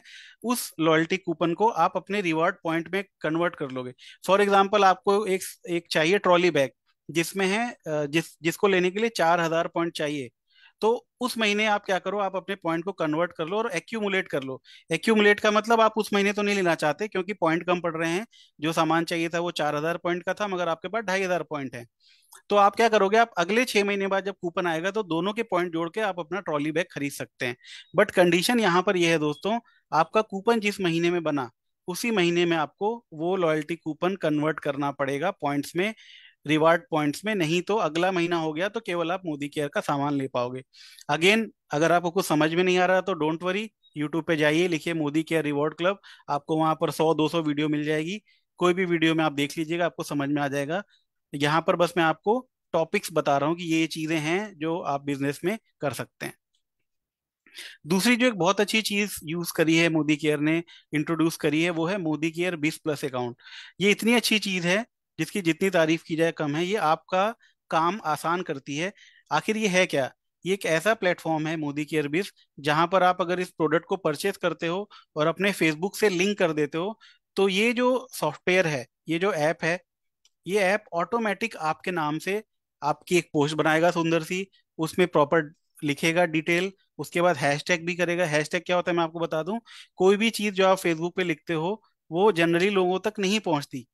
उस लॉयल्टी कूपन को आप अपने रिवार्ड पॉइंट में कन्वर्ट कर लोगे फॉर एग्जाम्पल आपको एक एक चाहिए ट्रॉली बैग जिसमें है जिस जिसको लेने के लिए चार हजार पॉइंट चाहिए तो उस महीने आप क्या करो आप अपने पॉइंट को कन्वर्ट कर लो और एक्यूमुलेट कर लो एक्यूमुलेट का मतलब आप उस महीने तो नहीं लेना चाहते क्योंकि पॉइंट कम पड़ रहे हैं जो सामान चाहिए था वो चार हजार पॉइंट का था मगर आपके पास ढाई हजार पॉइंट है तो आप क्या करोगे आप अगले छह महीने बाद जब कूपन आएगा तो दोनों के पॉइंट जोड़ के आप अपना ट्रॉली बैग खरीद सकते हैं बट कंडीशन यहाँ पर यह है दोस्तों आपका कूपन जिस महीने में बना उसी महीने में आपको वो लॉयल्टी कूपन कन्वर्ट करना पड़ेगा पॉइंट्स में रिवार्ड पॉइंट्स में नहीं तो अगला महीना हो गया तो केवल आप मोदी केयर का सामान ले पाओगे अगेन अगर आपको कुछ समझ में नहीं आ रहा तो डोंट वरी यूट्यूब पे जाइए लिखिए मोदी केयर रिवॉर्ड क्लब आपको वहां पर सौ दो सौ वीडियो मिल जाएगी कोई भी वीडियो में आप देख लीजिएगा आपको समझ में आ जाएगा यहाँ पर बस मैं आपको टॉपिक्स बता रहा हूँ कि ये चीजें हैं जो आप बिजनेस में कर सकते हैं दूसरी जो एक बहुत अच्छी चीज यूज करी है मोदी केयर ने इंट्रोड्यूस करी है वो है Modi care biz plus account ये इतनी अच्छी चीज है जिसकी जितनी तारीफ की जाए कम है ये आपका काम आसान करती है आखिर ये है क्या ये एक ऐसा प्लेटफॉर्म है मोदी की अरबिस जहां पर आप अगर इस प्रोडक्ट को परचेज करते हो और अपने फेसबुक से लिंक कर देते हो तो ये जो सॉफ्टवेयर है ये जो ऐप है ये ऐप ऑटोमेटिक आपके नाम से आपकी एक पोस्ट बनाएगा सुंदर सी उसमें प्रॉपर लिखेगा डिटेल उसके बाद हैशटैग भी करेगा हैशटैग क्या होता है मैं आपको बता दूं कोई भी चीज जो आप फेसबुक पे लिखते हो वो जनरली लोगों तक नहीं पहुंचती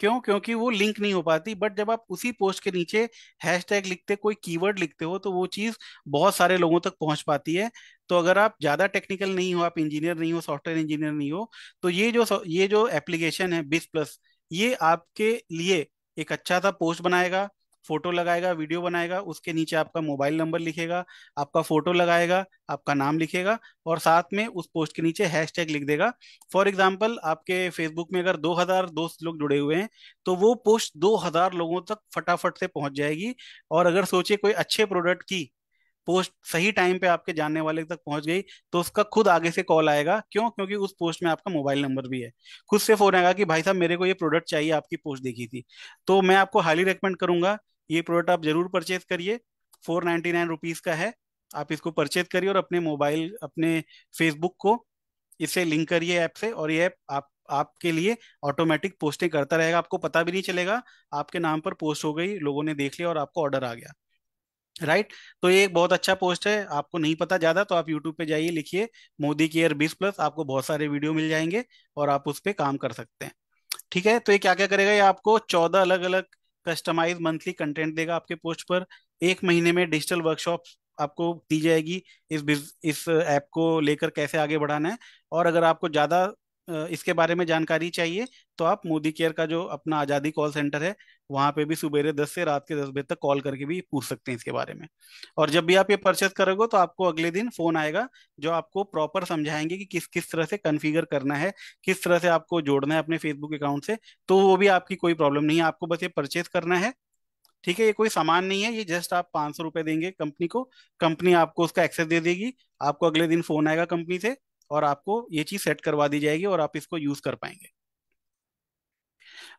क्यों क्योंकि वो लिंक नहीं हो पाती बट जब आप उसी पोस्ट के नीचे हैशटैग लिखते कोई कीवर्ड लिखते हो तो वो चीज़ बहुत सारे लोगों तक पहुंच पाती है तो अगर आप ज़्यादा टेक्निकल नहीं हो आप इंजीनियर नहीं हो सॉफ्टवेयर इंजीनियर नहीं हो तो ये जो ये जो एप्लीकेशन है बिस प्लस ये आपके लिए एक अच्छा सा पोस्ट बनाएगा फोटो लगाएगा वीडियो बनाएगा उसके नीचे आपका मोबाइल नंबर लिखेगा आपका फोटो लगाएगा आपका नाम लिखेगा और साथ में उस पोस्ट के नीचे हैशटैग लिख देगा फॉर एग्जाम्पल आपके फेसबुक में अगर 2000 दोस्त लोग जुड़े हुए हैं तो वो पोस्ट 2000 लोगों तक फटाफट से पहुंच जाएगी और अगर सोचे कोई अच्छे प्रोडक्ट की पोस्ट सही टाइम पे आपके जानने वाले तक पहुंच गई तो उसका खुद आगे से कॉल आएगा क्यों क्योंकि उस पोस्ट में आपका मोबाइल नंबर भी है खुद से फोन आएगा कि भाई साहब मेरे को ये प्रोडक्ट चाहिए आपकी पोस्ट देखी थी तो मैं आपको हाईली रिकमेंड करूंगा ये प्रोडक्ट आप जरूर परचेज करिए फोर नाइन्टी नाइन रुपीज का है आप इसको परचेज करिए और अपने मोबाइल अपने फेसबुक को इससे लिंक करिए ऐप से और ये ऐप आप आपके लिए ऑटोमेटिक पोस्टिंग करता रहेगा आपको पता भी नहीं चलेगा आपके नाम पर पोस्ट हो गई लोगों ने देख लिया और आपको ऑर्डर आ गया राइट तो ये एक बहुत अच्छा पोस्ट है आपको नहीं पता ज्यादा तो आप यूट्यूब पे जाइए लिखिए मोदी केयर बीस प्लस आपको बहुत सारे वीडियो मिल जाएंगे और आप उस पर काम कर सकते हैं ठीक है तो ये क्या क्या करेगा ये आपको चौदह अलग अलग कस्टमाइज मंथली कंटेंट देगा आपके पोस्ट पर एक महीने में डिजिटल वर्कशॉप आपको दी जाएगी इस इस ऐप को लेकर कैसे आगे बढ़ाना है और अगर आपको ज़्यादा इसके बारे में जानकारी चाहिए तो आप मोदी केयर का जो अपना आज़ादी कॉल सेंटर है वहां पे भी सुबेरे दस से रात के दस बजे तक कॉल करके भी पूछ सकते हैं इसके बारे में और जब भी आप ये परचेस करोगे तो आपको अगले दिन फोन आएगा जो आपको प्रॉपर समझाएंगे कि किस किस तरह से कन्फिगर करना है किस तरह से आपको जोड़ना है अपने फेसबुक अकाउंट से तो वो भी आपकी कोई प्रॉब्लम नहीं है आपको बस ये परचेस करना है ठीक है ये कोई सामान नहीं है ये जस्ट आप पांच सौ रुपए देंगे कंपनी को कंपनी आपको उसका एक्सेस दे देगी आपको अगले दिन फोन आएगा कंपनी से और आपको ये चीज सेट करवा दी जाएगी और आप इसको यूज कर पाएंगे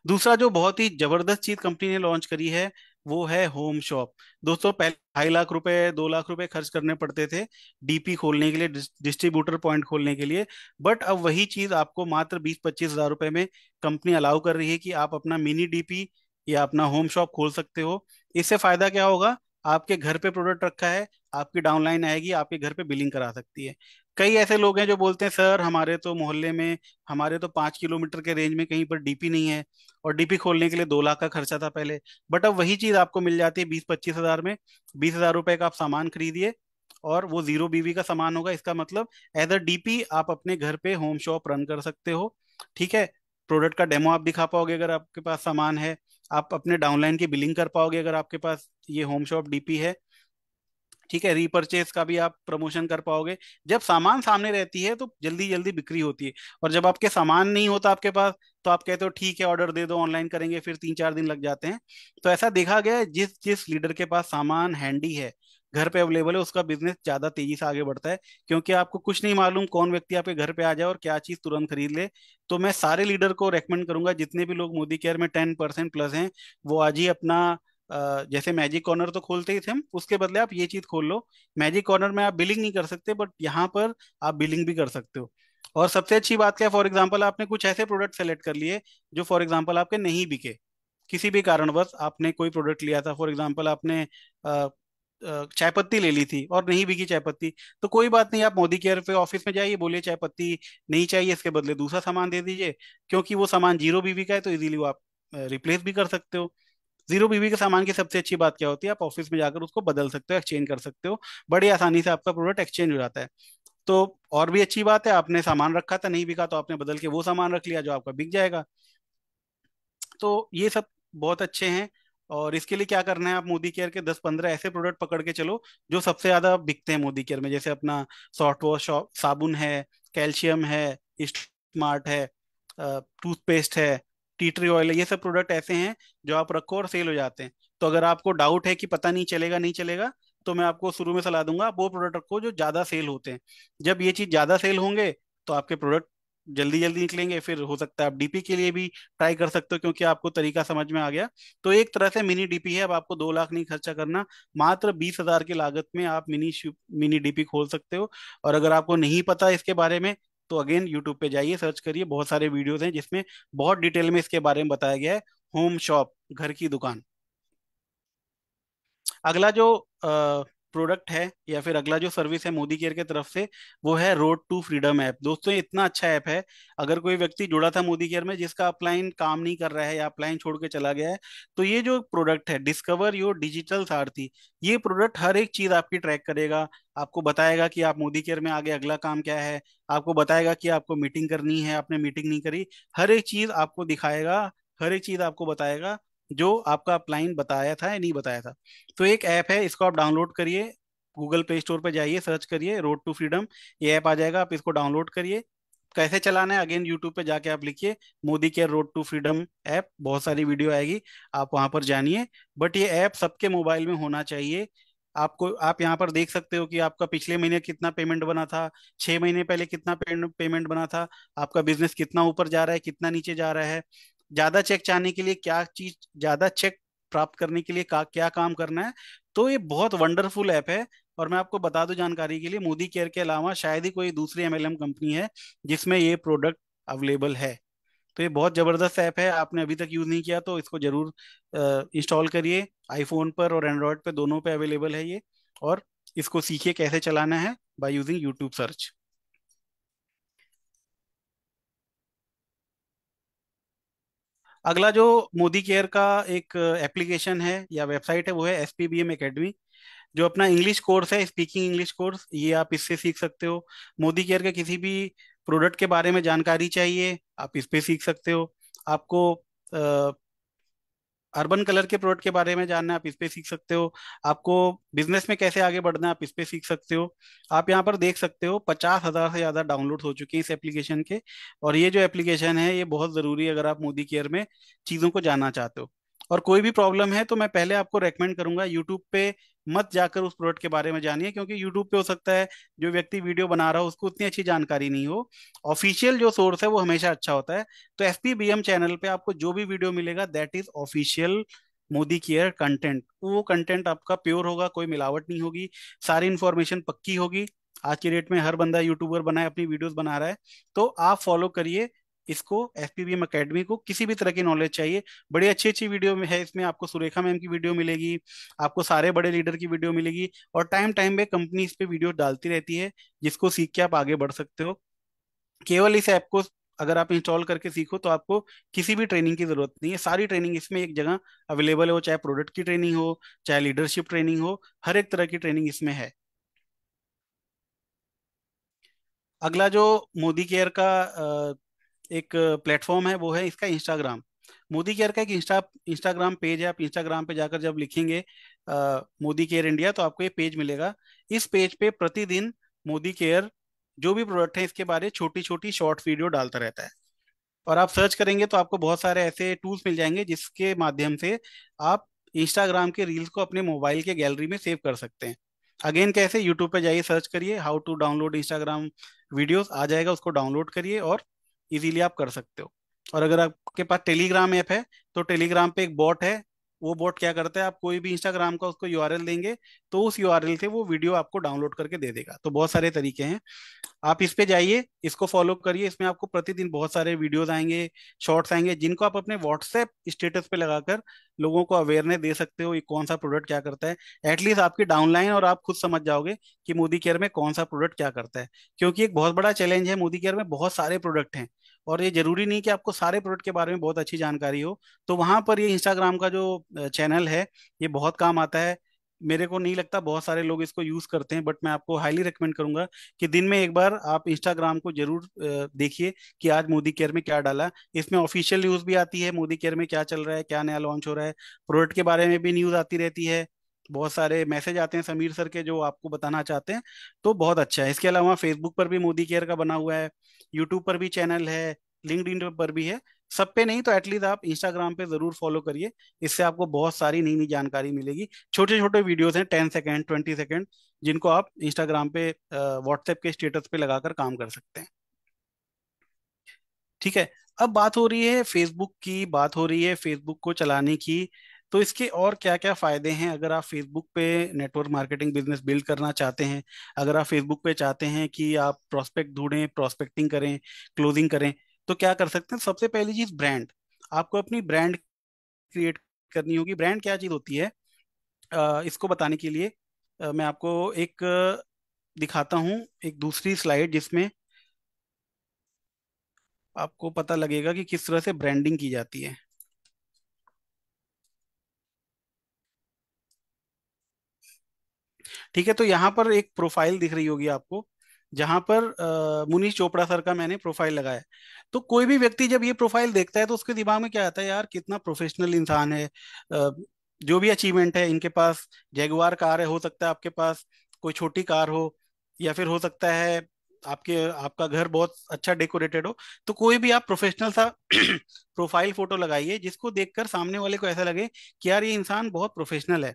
दूसरा जो बहुत ही जबरदस्त चीज कंपनी ने लॉन्च करी है वो है होम शॉप दोस्तों पहले ढाई लाख रुपए दो लाख रुपए खर्च करने पड़ते थे डीपी खोलने के लिए डिस्ट्रीब्यूटर पॉइंट खोलने के लिए बट अब वही चीज आपको मात्र बीस पच्चीस हजार रुपए में कंपनी अलाउ कर रही है कि आप अपना मिनी डीपी या अपना होम शॉप खोल सकते हो इससे फायदा क्या होगा आपके घर पे प्रोडक्ट रखा है आपकी डाउनलाइन आएगी आपके घर पे बिलिंग करा सकती है कई ऐसे लोग हैं जो बोलते हैं सर हमारे तो मोहल्ले में हमारे तो पांच किलोमीटर के रेंज में कहीं पर डीपी नहीं है और डीपी खोलने के लिए दो लाख का खर्चा था पहले बट अब वही चीज आपको मिल जाती है बीस पच्चीस हजार में बीस हजार रुपए का आप सामान खरीदिए और वो जीरो बीवी का सामान होगा इसका मतलब एज अ डीपी आप अपने घर पे होम शॉप रन कर सकते हो ठीक है प्रोडक्ट का डेमो आप दिखा पाओगे अगर आपके पास सामान है आप अपने डाउनलाइन की बिलिंग कर पाओगे अगर आपके पास ये होम शॉप डीपी है ठीक है रीपरचेज का भी आप प्रमोशन कर पाओगे जब सामान सामने रहती है तो जल्दी जल्दी बिक्री होती है और जब आपके सामान नहीं होता आपके पास तो आप कहते हो ठीक है ऑर्डर दे दो ऑनलाइन करेंगे फिर तीन चार दिन लग जाते हैं तो ऐसा देखा गया है जिस जिस लीडर के पास सामान हैंडी है घर पे अवेलेबल है उसका बिजनेस ज्यादा तेजी से आगे बढ़ता है क्योंकि आपको कुछ नहीं मालूम कौन व्यक्ति आपके घर पे आ जाए और क्या चीज तुरंत खरीद ले तो मैं सारे लीडर को रेकमेंड करूंगा जितने भी लोग मोदी केयर में टेन परसेंट प्लस हैं वो आज ही अपना जैसे मैजिक कॉर्नर तो खोलते ही थे हम उसके बदले आप ये चीज खोल लो मैजिक कॉर्नर में आप बिलिंग नहीं कर सकते बट यहाँ पर आप बिलिंग भी कर सकते हो और सबसे अच्छी बात क्या है फॉर एग्जाम्पल आपने कुछ ऐसे प्रोडक्ट सेलेक्ट कर लिए जो फॉर एग्जाम्पल आपके नहीं बिके किसी भी कारणवश आपने कोई प्रोडक्ट लिया था फॉर एग्जाम्पल आपने चाय पत्ती ले ली थी और नहीं बिकी चाय पत्ती तो कोई बात नहीं आप मोदी केयर पे ऑफिस में जाइए बोलिए चाय पत्ती नहीं चाहिए इसके बदले दूसरा सामान दे दीजिए क्योंकि वो सामान जीरो भी बिका है तो इजीली वो आप रिप्लेस भी कर सकते हो जीरो बीबी के सामान की सबसे अच्छी बात क्या होती है आप ऑफिस में जाकर उसको बदल सकते हो एक्सचेंज कर सकते हो बड़ी आसानी से आपका प्रोडक्ट एक्सचेंज हो जाता है तो और भी अच्छी बात है आपने सामान रखा था नहीं बिका तो आपने बदल के वो सामान रख लिया जो आपका बिक जाएगा तो ये सब बहुत अच्छे हैं और इसके लिए क्या करना है आप मोदी केयर के दस पंद्रह ऐसे प्रोडक्ट पकड़ के चलो जो सबसे ज्यादा बिकते हैं मोदी केयर में जैसे अपना सॉफ्ट वॉश साबुन है कैल्शियम है स्मार्ट है टूथपेस्ट है टी ट्री ऑयल ये सब प्रोडक्ट ऐसे हैं जो आप रखो और सेल हो जाते हैं तो अगर आपको डाउट है कि पता नहीं चलेगा नहीं चलेगा तो मैं आपको शुरू में सलाह दूंगा वो प्रोडक्ट रखो जो ज़्यादा सेल होते हैं जब ये चीज़ ज़्यादा सेल होंगे तो आपके प्रोडक्ट जल्दी जल्दी निकलेंगे फिर हो सकता है आप डीपी के लिए भी ट्राई कर सकते हो क्योंकि आपको तरीका समझ में आ गया तो एक तरह से मिनी डीपी है अब आपको दो लाख नहीं खर्चा करना मात्र बीस हजार की लागत में आप मिनी मिनी डीपी खोल सकते हो और अगर आपको नहीं पता इसके बारे में तो अगेन यूट्यूब पे जाइए सर्च करिए बहुत सारे वीडियोस हैं जिसमें बहुत डिटेल में इसके बारे में बताया गया है होम शॉप घर की दुकान अगला जो प्रोडक्ट है या फिर अगला जो सर्विस है मोदी केयर के तरफ से वो है रोड टू फ्रीडम ऐप दोस्तों इतना अच्छा ऐप है अगर कोई व्यक्ति जुड़ा था मोदी केयर में जिसका अपलाइन काम नहीं कर रहा है या अपलाइन छोड़ के चला गया है तो ये जो प्रोडक्ट है डिस्कवर योर डिजिटल सारथी ये प्रोडक्ट हर एक चीज आपकी ट्रैक करेगा आपको बताएगा कि आप मोदी केयर में आगे अगला काम क्या है आपको बताएगा कि आपको मीटिंग करनी है आपने मीटिंग नहीं करी हर एक चीज आपको दिखाएगा हर एक चीज आपको बताएगा जो आपका अपलाइन बताया था या नहीं बताया था तो एक ऐप है इसको आप डाउनलोड करिए गूगल प्ले स्टोर पर जाइए सर्च करिए रोड टू फ्रीडम ये ऐप आ जाएगा आप इसको डाउनलोड करिए कैसे चलाना है अगेन यूट्यूब पे जाके आप लिखिए Modi care road to freedom app बहुत सारी वीडियो आएगी आप वहां पर जानिए बट ये ऐप सबके मोबाइल में होना चाहिए आपको आप यहाँ पर देख सकते हो कि आपका पिछले महीने कितना पेमेंट बना था छह महीने पहले कितना पेमेंट बना था आपका बिजनेस कितना ऊपर जा रहा है कितना नीचे जा रहा है ज्यादा चेक चाहने के लिए क्या चीज ज्यादा चेक प्राप्त करने के लिए का, क्या काम करना है तो ये बहुत वंडरफुल ऐप है और मैं आपको बता दूं जानकारी के लिए मोदी केयर के अलावा शायद ही कोई दूसरी एमएलएम कंपनी है जिसमें ये प्रोडक्ट अवेलेबल है तो ये बहुत ज़बरदस्त ऐप है आपने अभी तक यूज़ नहीं किया तो इसको ज़रूर इंस्टॉल करिए आईफोन पर और एंड्रॉयड पर दोनों पे अवेलेबल है ये और इसको सीखिए कैसे चलाना है बाय यूजिंग यूट्यूब सर्च अगला जो मोदी केयर का एक एप्लीकेशन है या वेबसाइट है वो है S P B M academy जो अपना इंग्लिश कोर्स है स्पीकिंग इंग्लिश कोर्स ये आप इससे सीख सकते हो मोदी केयर के किसी भी प्रोडक्ट के बारे में जानकारी चाहिए आप इस पर सीख सकते हो आपको अर्बन कलर के प्रोडक्ट के बारे में जानना है आप इस पर सीख सकते हो आपको बिजनेस में कैसे आगे बढ़ना है आप इस पर सीख सकते हो आप यहाँ पर देख सकते हो पचास हजार से ज्यादा डाउनलोड हो चुके हैं इस एप्लीकेशन के और ये जो एप्लीकेशन है ये बहुत जरूरी है अगर आप मोदी केयर में चीजों को जानना चाहते हो और कोई भी प्रॉब्लम है तो मैं पहले आपको रेकमेंड करूंगा यूट्यूब पे मत जाकर उस प्रोडक्ट के बारे में जानिए क्योंकि यूट्यूब पे हो सकता है जो व्यक्ति वीडियो बना रहा हो उसको उतनी अच्छी जानकारी नहीं हो ऑफिशियल जो सोर्स है वो हमेशा अच्छा होता है तो एफ चैनल पे आपको जो भी वीडियो मिलेगा that is official Modi care content वो कंटेंट आपका प्योर होगा कोई मिलावट नहीं होगी सारी इन्फॉर्मेशन पक्की होगी आज के डेट में हर बंदा यूट्यूबर बनाए अपनी वीडियोस बना रहा है तो आप फॉलो करिए इसको एफ पी अकेडमी को किसी भी तरह की नॉलेज चाहिए बड़ी अच्छी अच्छी वीडियो में है इसमें आपको सुरेखा मैम की वीडियो मिलेगी आपको सारे बड़े लीडर की वीडियो मिलेगी और टाइम टाइम पे कंपनी इस पर वीडियो डालती रहती है जिसको सीख के आप आगे बढ़ सकते हो केवल इस ऐप को अगर आप इंस्टॉल करके सीखो तो आपको किसी भी ट्रेनिंग की जरूरत नहीं है सारी ट्रेनिंग इसमें एक जगह अवेलेबल है वो चाहे प्रोडक्ट की ट्रेनिंग हो चाहे लीडरशिप ट्रेनिंग हो हर एक तरह की ट्रेनिंग इसमें है अगला जो मोदी केयर का एक प्लेटफॉर्म है वो है इसका इंस्टाग्राम मोदी केयर का एक इंस्टा इंस्टाग्राम पेज है आप इंस्टाग्राम पे जाकर जब लिखेंगे मोदी केयर इंडिया तो आपको ये पेज मिलेगा इस पेज पे प्रतिदिन मोदी केयर जो भी प्रोडक्ट है इसके बारे छोटी छोटी शॉर्ट वीडियो डालता रहता है और आप सर्च करेंगे तो आपको बहुत सारे ऐसे टूल्स मिल जाएंगे जिसके माध्यम से आप इंस्टाग्राम के रील्स को अपने मोबाइल के गैलरी में सेव कर सकते हैं अगेन कैसे यूट्यूब पे जाइए सर्च करिए how to download Instagram videos आ जाएगा उसको डाउनलोड करिए और इजीली आप कर सकते हो और अगर आपके पास टेलीग्राम ऐप है तो टेलीग्राम पे एक बॉट है वो बॉट क्या करता है आप कोई भी इंस्टाग्राम का उसको यूआरएल देंगे तो उस यूआरएल से वो वीडियो आपको डाउनलोड करके दे देगा तो बहुत सारे तरीके हैं आप इस पे जाइए इसको फॉलो करिए इसमें आपको प्रतिदिन बहुत सारे वीडियोज आएंगे शॉर्ट्स आएंगे जिनको आप अपने व्हाट्सएप स्टेटस पे लगाकर लोगों को अवेयरनेस दे सकते हो ये कौन सा प्रोडक्ट क्या करता है एटलीस्ट आपकी डाउनलाइन और आप खुद समझ जाओगे कि मोदी केयर में कौन सा प्रोडक्ट क्या करता है क्योंकि एक बहुत बड़ा चैलेंज है मोदी केयर में बहुत सारे प्रोडक्ट हैं और ये जरूरी नहीं कि आपको सारे प्रोडक्ट के बारे में बहुत अच्छी जानकारी हो तो वहां पर ये इंस्टाग्राम का जो चैनल है ये बहुत काम आता है मेरे को नहीं लगता बहुत सारे लोग इसको यूज करते हैं बट मैं आपको हाईली रिकमेंड करूंगा कि दिन में एक बार आप इंस्टाग्राम को जरूर देखिए कि आज मोदी केयर में क्या डाला इसमें ऑफिशियल न्यूज भी आती है मोदी केयर में क्या चल रहा है क्या नया लॉन्च हो रहा है प्रोडक्ट के बारे में भी न्यूज आती रहती है बहुत सारे मैसेज आते हैं समीर सर के जो आपको बताना चाहते हैं तो बहुत अच्छा है इसके अलावा फेसबुक पर भी मोदी केयर का बना हुआ है यूट्यूब पर भी चैनल है लिंकड पर भी है सब पे नहीं तो एटलीस्ट आप इंस्टाग्राम पे जरूर फॉलो करिए इससे आपको बहुत सारी नई नई जानकारी मिलेगी छोटे छोटे वीडियोस हैं टेन सेकेंड ट्वेंटी सेकेंड जिनको आप इंस्टाग्राम पे व्हाट्सएप के स्टेटस पे लगाकर काम कर सकते हैं ठीक है अब बात हो रही है फेसबुक की बात हो रही है फेसबुक को चलाने की तो इसके और क्या क्या फायदे हैं अगर आप फेसबुक पे नेटवर्क मार्केटिंग बिजनेस बिल्ड करना चाहते हैं अगर आप फेसबुक पे चाहते हैं कि आप प्रोस्पेक्ट ढूंढें प्रोस्पेक्टिंग करें क्लोजिंग करें तो क्या कर सकते हैं सबसे पहली चीज ब्रांड आपको अपनी ब्रांड क्रिएट करनी होगी ब्रांड क्या चीज होती है इसको बताने के लिए मैं आपको एक दिखाता हूँ एक दूसरी स्लाइड जिसमें आपको पता लगेगा कि किस तरह से ब्रांडिंग की जाती है ठीक है तो यहाँ पर एक प्रोफाइल दिख रही होगी आपको जहां पर मुनीष चोपड़ा सर का मैंने प्रोफाइल लगाया तो कोई भी व्यक्ति जब ये प्रोफाइल देखता है तो उसके दिमाग में क्या आता है यार कितना प्रोफेशनल इंसान है जो भी अचीवमेंट है इनके पास जैगवार कार है हो सकता है आपके पास कोई छोटी कार हो या फिर हो सकता है आपके आपका घर बहुत अच्छा डेकोरेटेड हो तो कोई भी आप प्रोफेशनल सा प्रोफाइल फोटो लगाइए जिसको देखकर सामने वाले को ऐसा लगे कि यार ये इंसान बहुत प्रोफेशनल है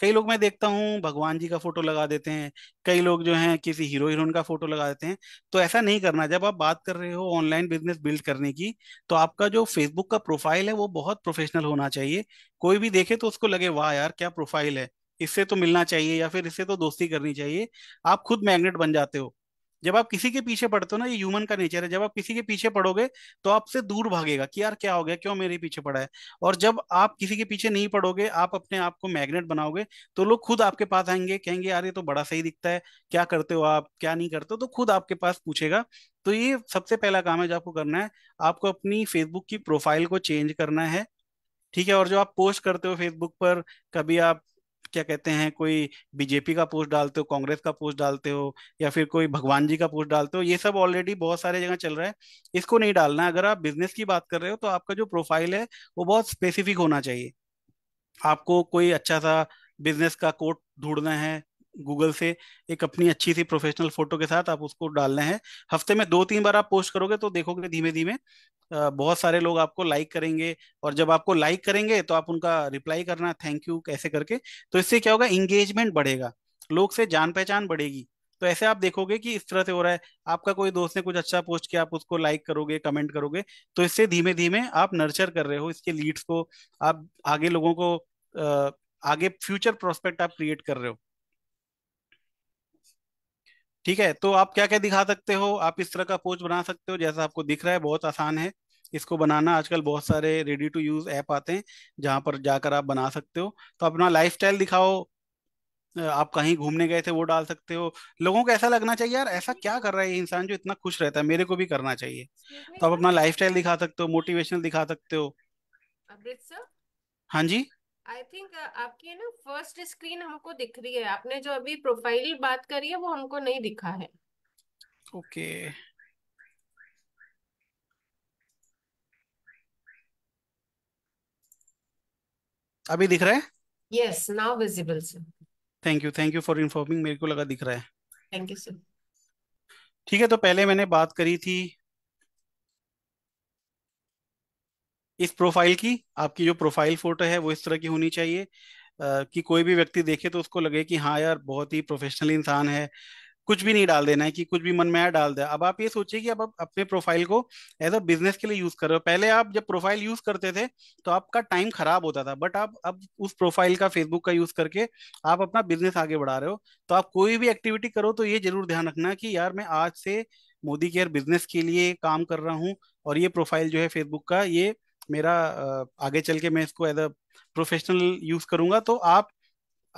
कई लोग मैं देखता हूँ भगवान जी का फोटो लगा देते हैं कई लोग जो हैं किसी हीरो हीरोइन का फोटो लगा देते हैं तो ऐसा नहीं करना जब आप बात कर रहे हो ऑनलाइन बिजनेस बिल्ड करने की तो आपका जो फेसबुक का प्रोफाइल है वो बहुत प्रोफेशनल होना चाहिए कोई भी देखे तो उसको लगे वाह यार क्या प्रोफाइल है इससे तो मिलना चाहिए या फिर इससे तो दोस्ती करनी चाहिए आप खुद मैग्नेट बन जाते हो जब आप किसी के पीछे पड़ते हो ना ये ह्यूमन का नेचर है जब आप किसी के पीछे पड़ोगे तो आपसे दूर भागेगा कि यार क्या हो गया क्यों मेरे पीछे पड़ा है और जब आप किसी के पीछे नहीं पड़ोगे आप अपने आप को मैग्नेट बनाओगे तो लोग खुद आपके पास आएंगे कहेंगे यार ये तो बड़ा सही दिखता है क्या करते हो आप क्या नहीं करते हो तो खुद आपके पास पूछेगा तो ये सबसे पहला काम है जो आपको करना है आपको अपनी फेसबुक की प्रोफाइल को चेंज करना है ठीक है और जो आप पोस्ट करते हो फेसबुक पर कभी आप क्या कहते हैं कोई बीजेपी का पोस्ट डालते हो कांग्रेस का पोस्ट डालते हो या फिर कोई भगवान जी का पोस्ट डालते हो ये सब ऑलरेडी बहुत सारे जगह चल रहा है इसको नहीं डालना है अगर आप बिजनेस की बात कर रहे हो तो आपका जो प्रोफाइल है वो बहुत स्पेसिफिक होना चाहिए आपको कोई अच्छा सा बिजनेस का कोट ढूंढना है गूगल से एक अपनी अच्छी सी प्रोफेशनल फोटो के साथ आप उसको डालना है हफ्ते में दो तीन बार आप पोस्ट करोगे तो देखोगे धीमे धीमे बहुत सारे लोग आपको लाइक करेंगे और जब आपको लाइक करेंगे तो आप उनका रिप्लाई करना थैंक यू कैसे करके तो इससे क्या होगा इंगेजमेंट बढ़ेगा लोग से जान पहचान बढ़ेगी तो ऐसे आप देखोगे कि इस तरह से हो रहा है आपका कोई दोस्त ने कुछ अच्छा पोस्ट किया आप उसको लाइक करोगे कमेंट करोगे तो इससे धीमे धीमे आप नर्चर कर रहे हो इसके लीड्स को आप आगे लोगों को आगे फ्यूचर प्रोस्पेक्ट आप क्रिएट कर रहे हो ठीक है तो आप क्या क्या दिखा सकते हो आप इस तरह का पोज बना सकते हो जैसा आपको दिख रहा है बहुत आसान है इसको बनाना आजकल बहुत सारे रेडी टू यूज ऐप आते हैं जहां पर जाकर आप बना सकते हो तो अपना लाइफ दिखाओ आप कहीं घूमने गए थे वो डाल सकते हो लोगों को ऐसा लगना चाहिए यार ऐसा क्या कर रहा है इंसान जो इतना खुश रहता है मेरे को भी करना चाहिए तो आप अपना लाइफ दिखा सकते हो मोटिवेशनल दिखा सकते हो हाँ जी आई थिंक uh, आपकी ना फर्स्ट स्क्रीन हमको दिख रही है आपने जो अभी प्रोफाइल बात करी है वो हमको नहीं दिखा है ओके okay. अभी दिख रहा है yes now visible sir thank you thank you for informing मेरे को लगा दिख रहा है थैंक यू सर ठीक है तो पहले मैंने बात करी थी इस प्रोफाइल की आपकी जो प्रोफाइल फोटो है वो इस तरह की होनी चाहिए कि कोई भी व्यक्ति देखे तो उसको लगे कि हाँ यार बहुत ही प्रोफेशनल इंसान है कुछ भी नहीं डाल देना है कि कुछ भी मन में आया डाल दे अब आप ये सोचिए कि अब आप अपने प्रोफाइल को एज अ बिजनेस के लिए यूज कर रहे हो पहले आप जब प्रोफाइल यूज करते थे तो आपका टाइम खराब होता था बट आप अब उस प्रोफाइल का फेसबुक का यूज करके आप अपना बिजनेस आगे बढ़ा रहे हो तो आप कोई भी एक्टिविटी करो तो ये जरूर ध्यान रखना कि यार मैं आज से मोदी केयर बिजनेस के लिए काम कर रहा हूँ और ये प्रोफाइल जो है फेसबुक का ये मेरा आगे चल के मैं इसको एज अ प्रोफेशनल यूज करूंगा तो आप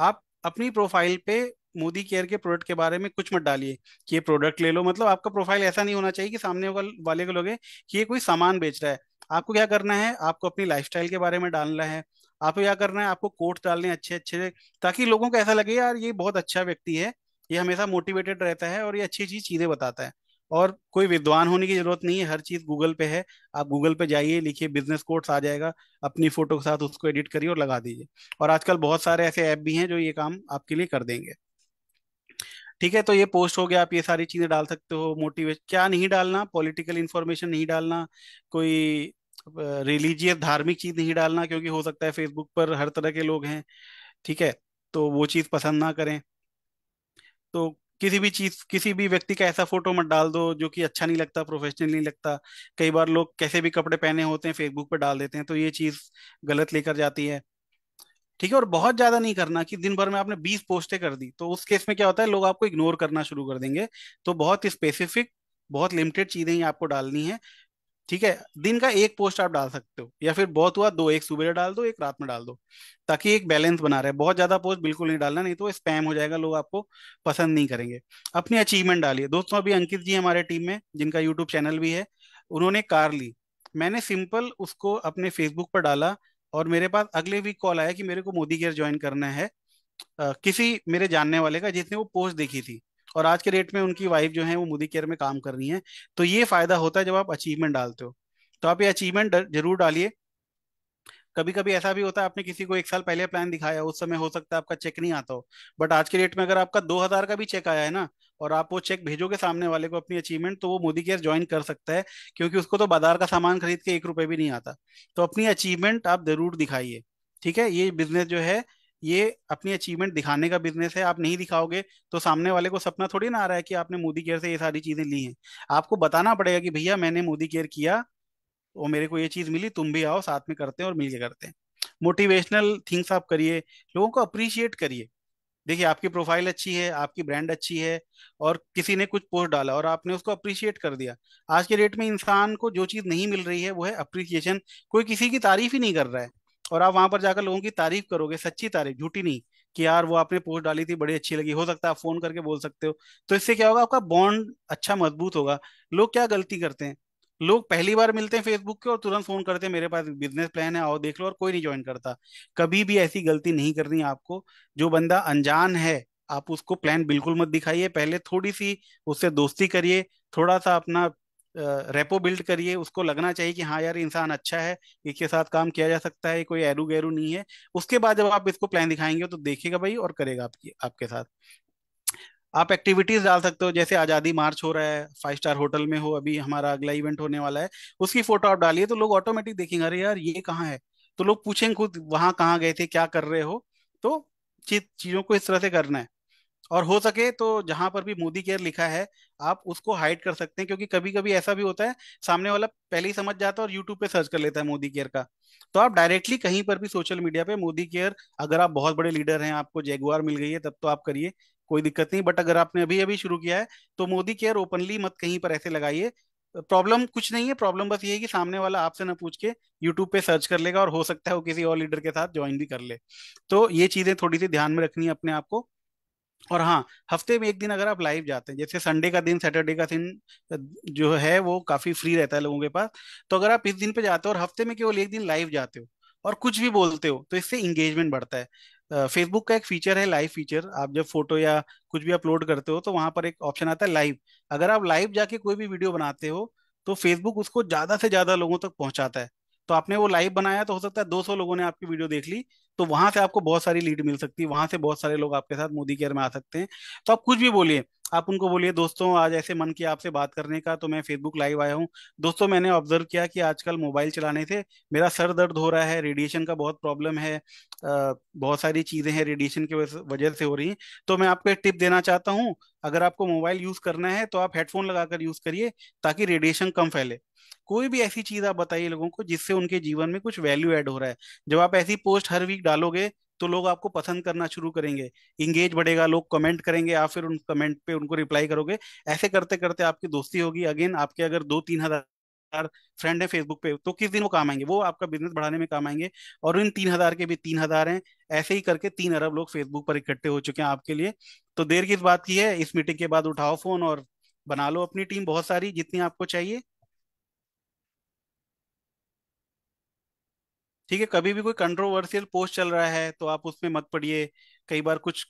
आप अपनी प्रोफाइल पे मोदी केयर के प्रोडक्ट के बारे में कुछ मत डालिए कि ये प्रोडक्ट ले लो मतलब आपका प्रोफाइल ऐसा नहीं होना चाहिए कि सामने वाले को लोगे कि ये कोई सामान बेच रहा है आपको क्या करना है आपको अपनी लाइफ के बारे में डालना है आपको क्या करना है आपको कोट डालने अच्छे अच्छे ताकि लोगों को ऐसा लगे यार ये बहुत अच्छा व्यक्ति है ये हमेशा मोटिवेटेड रहता है और ये अच्छी अच्छी चीजें बताता है और कोई विद्वान होने की जरूरत नहीं है हर चीज गूगल पे है आप गूगल पे जाइए लिखिए बिजनेस कोर्स आ जाएगा अपनी फोटो के साथ उसको एडिट करिए और लगा दीजिए और आजकल बहुत सारे ऐसे ऐप भी हैं जो ये काम आपके लिए कर देंगे ठीक है तो ये पोस्ट हो गया आप ये सारी चीजें डाल सकते हो मोटिवेशन क्या नहीं डालना पॉलिटिकल इन्फॉर्मेशन नहीं डालना कोई रिलीजियस धार्मिक चीज नहीं डालना क्योंकि हो सकता है फेसबुक पर हर तरह के लोग हैं ठीक है तो वो चीज पसंद ना करें तो किसी भी चीज किसी भी व्यक्ति का ऐसा फोटो मत डाल दो जो कि अच्छा नहीं लगता प्रोफेशनल नहीं लगता कई बार लोग कैसे भी कपड़े पहने होते हैं फेसबुक पर डाल देते हैं तो ये चीज गलत लेकर जाती है ठीक है और बहुत ज्यादा नहीं करना कि दिन भर में आपने बीस पोस्टें कर दी तो उस केस में क्या होता है लोग आपको इग्नोर करना शुरू कर देंगे तो बहुत स्पेसिफिक बहुत लिमिटेड चीजें ही आपको डालनी है ठीक है दिन का एक पोस्ट आप डाल सकते हो या फिर बहुत हुआ दो एक सुबह डाल दो एक रात में डाल दो ताकि एक बैलेंस बना रहे बहुत ज्यादा पोस्ट बिल्कुल नहीं डालना नहीं तो स्पैम हो जाएगा लोग आपको पसंद नहीं करेंगे अपनी अचीवमेंट डालिए दोस्तों अभी अंकित जी हमारे टीम में जिनका यूट्यूब चैनल भी है उन्होंने कार ली मैंने सिंपल उसको अपने फेसबुक पर डाला और मेरे पास अगले वीक कॉल आया कि मेरे को मोदी केयर ज्वाइन करना है किसी मेरे जानने वाले का जिसने वो पोस्ट देखी थी और आज के डेट में उनकी वाइफ जो है वो मोदी केयर में काम कर रही है तो ये फायदा होता है जब आप अचीवमेंट डालते हो तो आप ये अचीवमेंट जरूर डालिए कभी कभी ऐसा भी होता है आपने किसी को एक साल पहले प्लान दिखाया उस समय हो सकता है आपका चेक नहीं आता हो बट आज के डेट में अगर आपका दो हजार का भी चेक आया है ना और आप वो चेक भेजोगे सामने वाले को अपनी अचीवमेंट तो वो मोदी केयर ज्वाइन कर सकता है क्योंकि उसको तो बाजार का सामान खरीद के एक रुपए भी नहीं आता तो अपनी अचीवमेंट आप जरूर दिखाइए ठीक है ये बिजनेस जो है ये अपनी अचीवमेंट दिखाने का बिजनेस है आप नहीं दिखाओगे तो सामने वाले को सपना थोड़ी ना आ रहा है कि आपने मोदी केयर से ये सारी चीजें ली हैं आपको बताना पड़ेगा कि भैया मैंने मोदी केयर किया और मेरे को ये चीज मिली तुम भी आओ साथ में करते हैं और मिलकर करते हैं मोटिवेशनल थिंग्स आप करिए लोगों को अप्रिशिएट करिए देखिए आपकी प्रोफाइल अच्छी है आपकी ब्रांड अच्छी है और किसी ने कुछ पोस्ट डाला और आपने उसको अप्रिशिएट कर दिया आज के डेट में इंसान को जो चीज नहीं मिल रही है वो है अप्रिसिएशन कोई किसी की तारीफ ही नहीं कर रहा है और आप वहां पर जाकर लोगों की तारीफ करोगे सच्ची तारीफ झूठी नहीं कि यार वो आपने पोस्ट डाली थी बड़ी अच्छी लगी हो सकता है आप फोन करके बोल सकते हो तो इससे क्या होगा आपका बॉन्ड अच्छा मजबूत होगा लोग क्या गलती करते हैं लोग पहली बार मिलते हैं फेसबुक के और तुरंत फोन करते हैं मेरे पास बिजनेस प्लान है आओ देख लो और कोई नहीं ज्वाइन करता कभी भी ऐसी गलती नहीं करनी आपको जो बंदा अनजान है आप उसको प्लान बिल्कुल मत दिखाइए पहले थोड़ी सी उससे दोस्ती करिए थोड़ा सा अपना रेपो बिल्ड करिए उसको लगना चाहिए कि हाँ यार इंसान अच्छा है इसके साथ काम किया जा सकता है कोई एरू गैरू नहीं है उसके बाद जब आप इसको प्लान दिखाएंगे तो देखेगा भाई और करेगा आपकी आपके साथ आप एक्टिविटीज डाल सकते हो जैसे आजादी मार्च हो रहा है फाइव स्टार होटल में हो अभी हमारा अगला इवेंट होने वाला है उसकी फोटो आप डालिए तो लोग ऑटोमेटिक देखेंगे अरे यार ये कहाँ है तो लोग पूछेंगे खुद वहां कहाँ गए थे क्या कर रहे हो तो चीजों को इस तरह से करना है और हो सके तो जहां पर भी मोदी केयर लिखा है आप उसको हाइड कर सकते हैं क्योंकि कभी कभी ऐसा भी होता है सामने वाला पहले ही समझ जाता है और यूट्यूब पे सर्च कर लेता है मोदी केयर का तो आप डायरेक्टली कहीं पर भी सोशल मीडिया पे मोदी केयर अगर आप बहुत बड़े लीडर हैं आपको जेगुआर मिल गई है तब तो आप करिए कोई दिक्कत नहीं बट अगर आपने अभी अभी शुरू किया है तो मोदी केयर ओपनली मत कहीं पर ऐसे लगाइए प्रॉब्लम कुछ नहीं है प्रॉब्लम बस ये है कि सामने वाला आपसे ना पूछ के यूट्यूब पे सर्च कर लेगा और हो सकता है वो किसी और लीडर के साथ ज्वाइन भी कर ले तो ये चीजें थोड़ी सी ध्यान में रखनी है अपने आप को और हाँ हफ्ते में एक दिन अगर आप लाइव जाते हैं जैसे संडे का दिन सैटरडे का दिन जो है वो काफी फ्री रहता है लोगों के पास तो अगर आप इस दिन पे जाते हो और हफ्ते में केवल एक दिन लाइव जाते हो और कुछ भी बोलते हो तो इससे इंगेजमेंट बढ़ता है फेसबुक का एक फीचर है लाइव फीचर आप जब फोटो या कुछ भी अपलोड करते हो तो वहां पर एक ऑप्शन आता है लाइव अगर आप लाइव जाके कोई भी वीडियो बनाते हो तो फेसबुक उसको ज्यादा से ज्यादा लोगों तक पहुंचाता है तो आपने वो लाइव बनाया तो हो सकता है 200 लोगों ने आपकी वीडियो देख ली तो वहां से आपको बहुत सारी लीड मिल सकती है वहां से बहुत सारे लोग आपके साथ मोदी केयर में आ सकते हैं तो आप कुछ भी बोलिए आप उनको बोलिए दोस्तों आज ऐसे मन किया आपसे बात करने का तो मैं फेसबुक लाइव आया हूँ दोस्तों मैंने ऑब्जर्व किया कि आजकल मोबाइल चलाने से मेरा सर दर्द हो रहा है रेडिएशन का बहुत प्रॉब्लम है बहुत सारी चीज़ें हैं रेडिएशन की वजह से हो रही तो मैं आपको एक टिप देना चाहता हूँ अगर आपको मोबाइल यूज़ करना है तो आप हेडफोन लगाकर यूज़ करिए ताकि रेडिएशन कम फैले कोई भी ऐसी चीज आप बताइए लोगों को जिससे उनके जीवन में कुछ वैल्यू ऐड हो रहा है जब आप ऐसी पोस्ट हर वीक डालोगे तो लोग आपको पसंद करना शुरू करेंगे इंगेज बढ़ेगा लोग कमेंट करेंगे आप फिर उन कमेंट पे उनको रिप्लाई करोगे ऐसे करते करते आपकी दोस्ती होगी अगेन आपके अगर दो तीन हजार फ्रेंड है फेसबुक पे तो किस दिन वो काम आएंगे वो आपका बिजनेस बढ़ाने में काम आएंगे और इन तीन हजार के भी तीन हजार हैं ऐसे ही करके तीन अरब लोग फेसबुक पर इकट्ठे हो चुके हैं आपके लिए तो देर किस बात की है इस मीटिंग के बाद उठाओ फोन और बना लो अपनी टीम बहुत सारी जितनी आपको चाहिए ठीक है कभी भी कोई कंट्रोवर्सियल पोस्ट चल रहा है तो आप उसमें मत पड़िए कई बार कुछ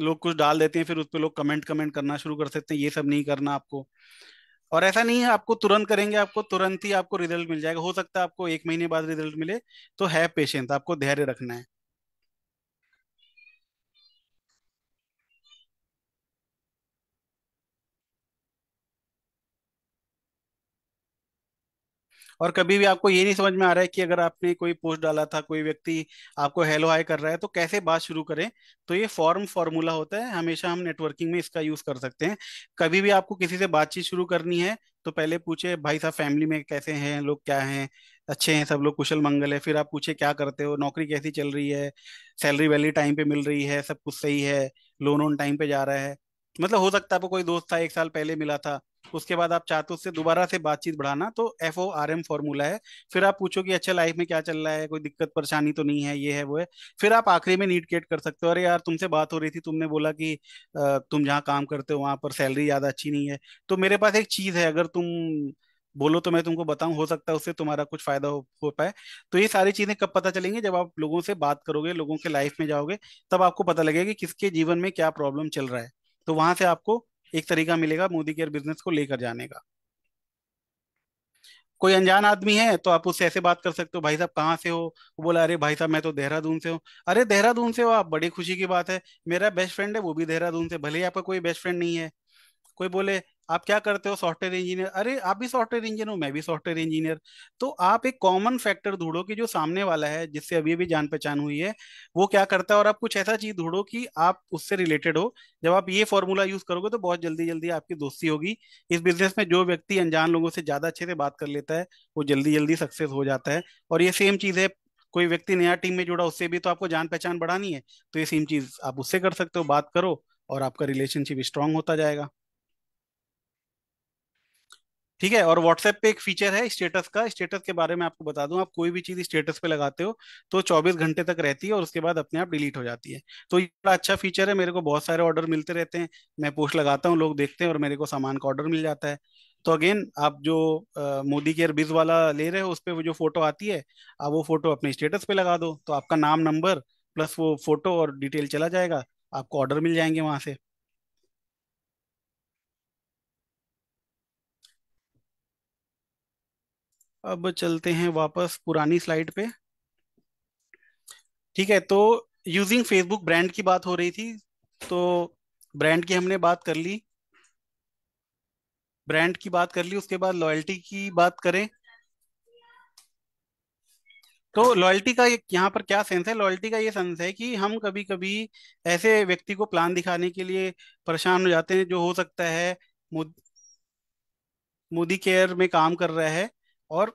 लोग कुछ डाल देते हैं फिर उस पर लोग कमेंट कमेंट करना शुरू कर सकते हैं ये सब नहीं करना आपको और ऐसा नहीं है आपको तुरंत करेंगे आपको तुरंत ही आपको रिजल्ट मिल जाएगा हो सकता है आपको एक महीने बाद रिजल्ट मिले तो है पेशेंस आपको धैर्य रखना है और कभी भी आपको ये नहीं समझ में आ रहा है कि अगर आपने कोई पोस्ट डाला था कोई व्यक्ति आपको हेलो हाई कर रहा है तो कैसे बात शुरू करें तो ये फॉर्म फॉर्मूला होता है हमेशा हम नेटवर्किंग में इसका यूज कर सकते हैं कभी भी आपको किसी से बातचीत शुरू करनी है तो पहले पूछे भाई साहब फैमिली में कैसे हैं लोग क्या हैं अच्छे हैं सब लोग कुशल मंगल है फिर आप पूछे क्या करते हो नौकरी कैसी चल रही है सैलरी वैली टाइम पे मिल रही है सब कुछ सही है लोन ओन टाइम पे जा रहा है मतलब हो सकता है आपको कोई दोस्त था एक साल पहले मिला था उसके बाद आप चाहते हो उससे दोबारा से बातचीत बढ़ाना तो F O R M formula है फिर आप पूछो कि अच्छा लाइफ में क्या चल रहा है कोई दिक्कत परेशानी तो नहीं है ये है वो है फिर आप आखिरी में नीट गेट कर सकते हो अरे यार तुमसे बात हो रही थी तुमने बोला कि तुम जहाँ काम करते हो वहां पर सैलरी ज्यादा अच्छी नहीं है तो मेरे पास एक चीज है अगर तुम बोलो तो मैं तुमको बताऊं हो सकता है उससे तुम्हारा कुछ फायदा हो, हो पाए तो ये सारी चीजें कब पता चलेंगे जब आप लोगों से बात करोगे लोगों के लाइफ में जाओगे तब आपको पता लगेगा कि किसके जीवन में क्या प्रॉब्लम चल रहा है तो वहां से आपको एक तरीका मिलेगा मोदी केयर बिजनेस को लेकर जाने का कोई अनजान आदमी है तो आप उससे ऐसे बात कर सकते हो भाई साहब कहाँ से हो वो बोला अरे भाई साहब मैं तो देहरादून से हूँ अरे देहरादून से हो आप बड़ी खुशी की बात है मेरा बेस्ट फ्रेंड है वो भी देहरादून से भले ही आपका कोई बेस्ट फ्रेंड नहीं है कोई बोले आप क्या करते हो सॉफ्टवेयर इंजीनियर अरे आप भी सॉफ्टवेयर इंजीनियर हो मैं भी सॉफ्टवेयर इंजीनियर तो आप एक कॉमन फैक्टर ढूंढो कि जो सामने वाला है जिससे अभी भी जान पहचान हुई है वो क्या करता है और आप कुछ ऐसा चीज ढूंढो कि आप उससे रिलेटेड हो जब आप ये फॉर्मूला यूज करोगे तो बहुत जल्दी जल्दी आपकी दोस्ती होगी इस बिजनेस में जो व्यक्ति अनजान लोगों से ज्यादा अच्छे से बात कर लेता है वो जल्दी जल्दी सक्सेस हो जाता है और ये सेम चीज है कोई व्यक्ति नया टीम में जुड़ा उससे भी तो आपको जान पहचान बढ़ानी है तो ये सेम चीज आप उससे कर सकते हो बात करो और आपका रिलेशनशिप स्ट्रांग होता जाएगा ठीक है और व्हाट्सएप पे एक फीचर है स्टेटस का स्टेटस के बारे में आपको बता दूं आप कोई भी चीज स्टेटस पे लगाते हो तो 24 घंटे तक रहती है और उसके बाद अपने आप डिलीट हो जाती है तो ये बड़ा अच्छा फीचर है मेरे को बहुत सारे ऑर्डर मिलते रहते हैं मैं पोस्ट लगाता हूँ लोग देखते हैं और मेरे को सामान का ऑर्डर मिल जाता है तो अगेन आप जो मोदी केयर बिज वाला ले रहे हो उस पर जो फोटो आती है आप वो फोटो अपने स्टेटस पे लगा दो तो आपका नाम नंबर प्लस वो फोटो और डिटेल चला जाएगा आपको ऑर्डर मिल जाएंगे वहां से अब चलते हैं वापस पुरानी स्लाइड पे ठीक है तो यूजिंग फेसबुक ब्रांड की बात हो रही थी तो ब्रांड की हमने बात कर ली ब्रांड की बात कर ली उसके बाद लॉयल्टी की बात करें तो लॉयल्टी का यहाँ पर क्या सेंस है लॉयल्टी का ये सेंस है कि हम कभी कभी ऐसे व्यक्ति को प्लान दिखाने के लिए परेशान हो जाते हैं जो हो सकता है मोदी केयर में काम कर रहा है और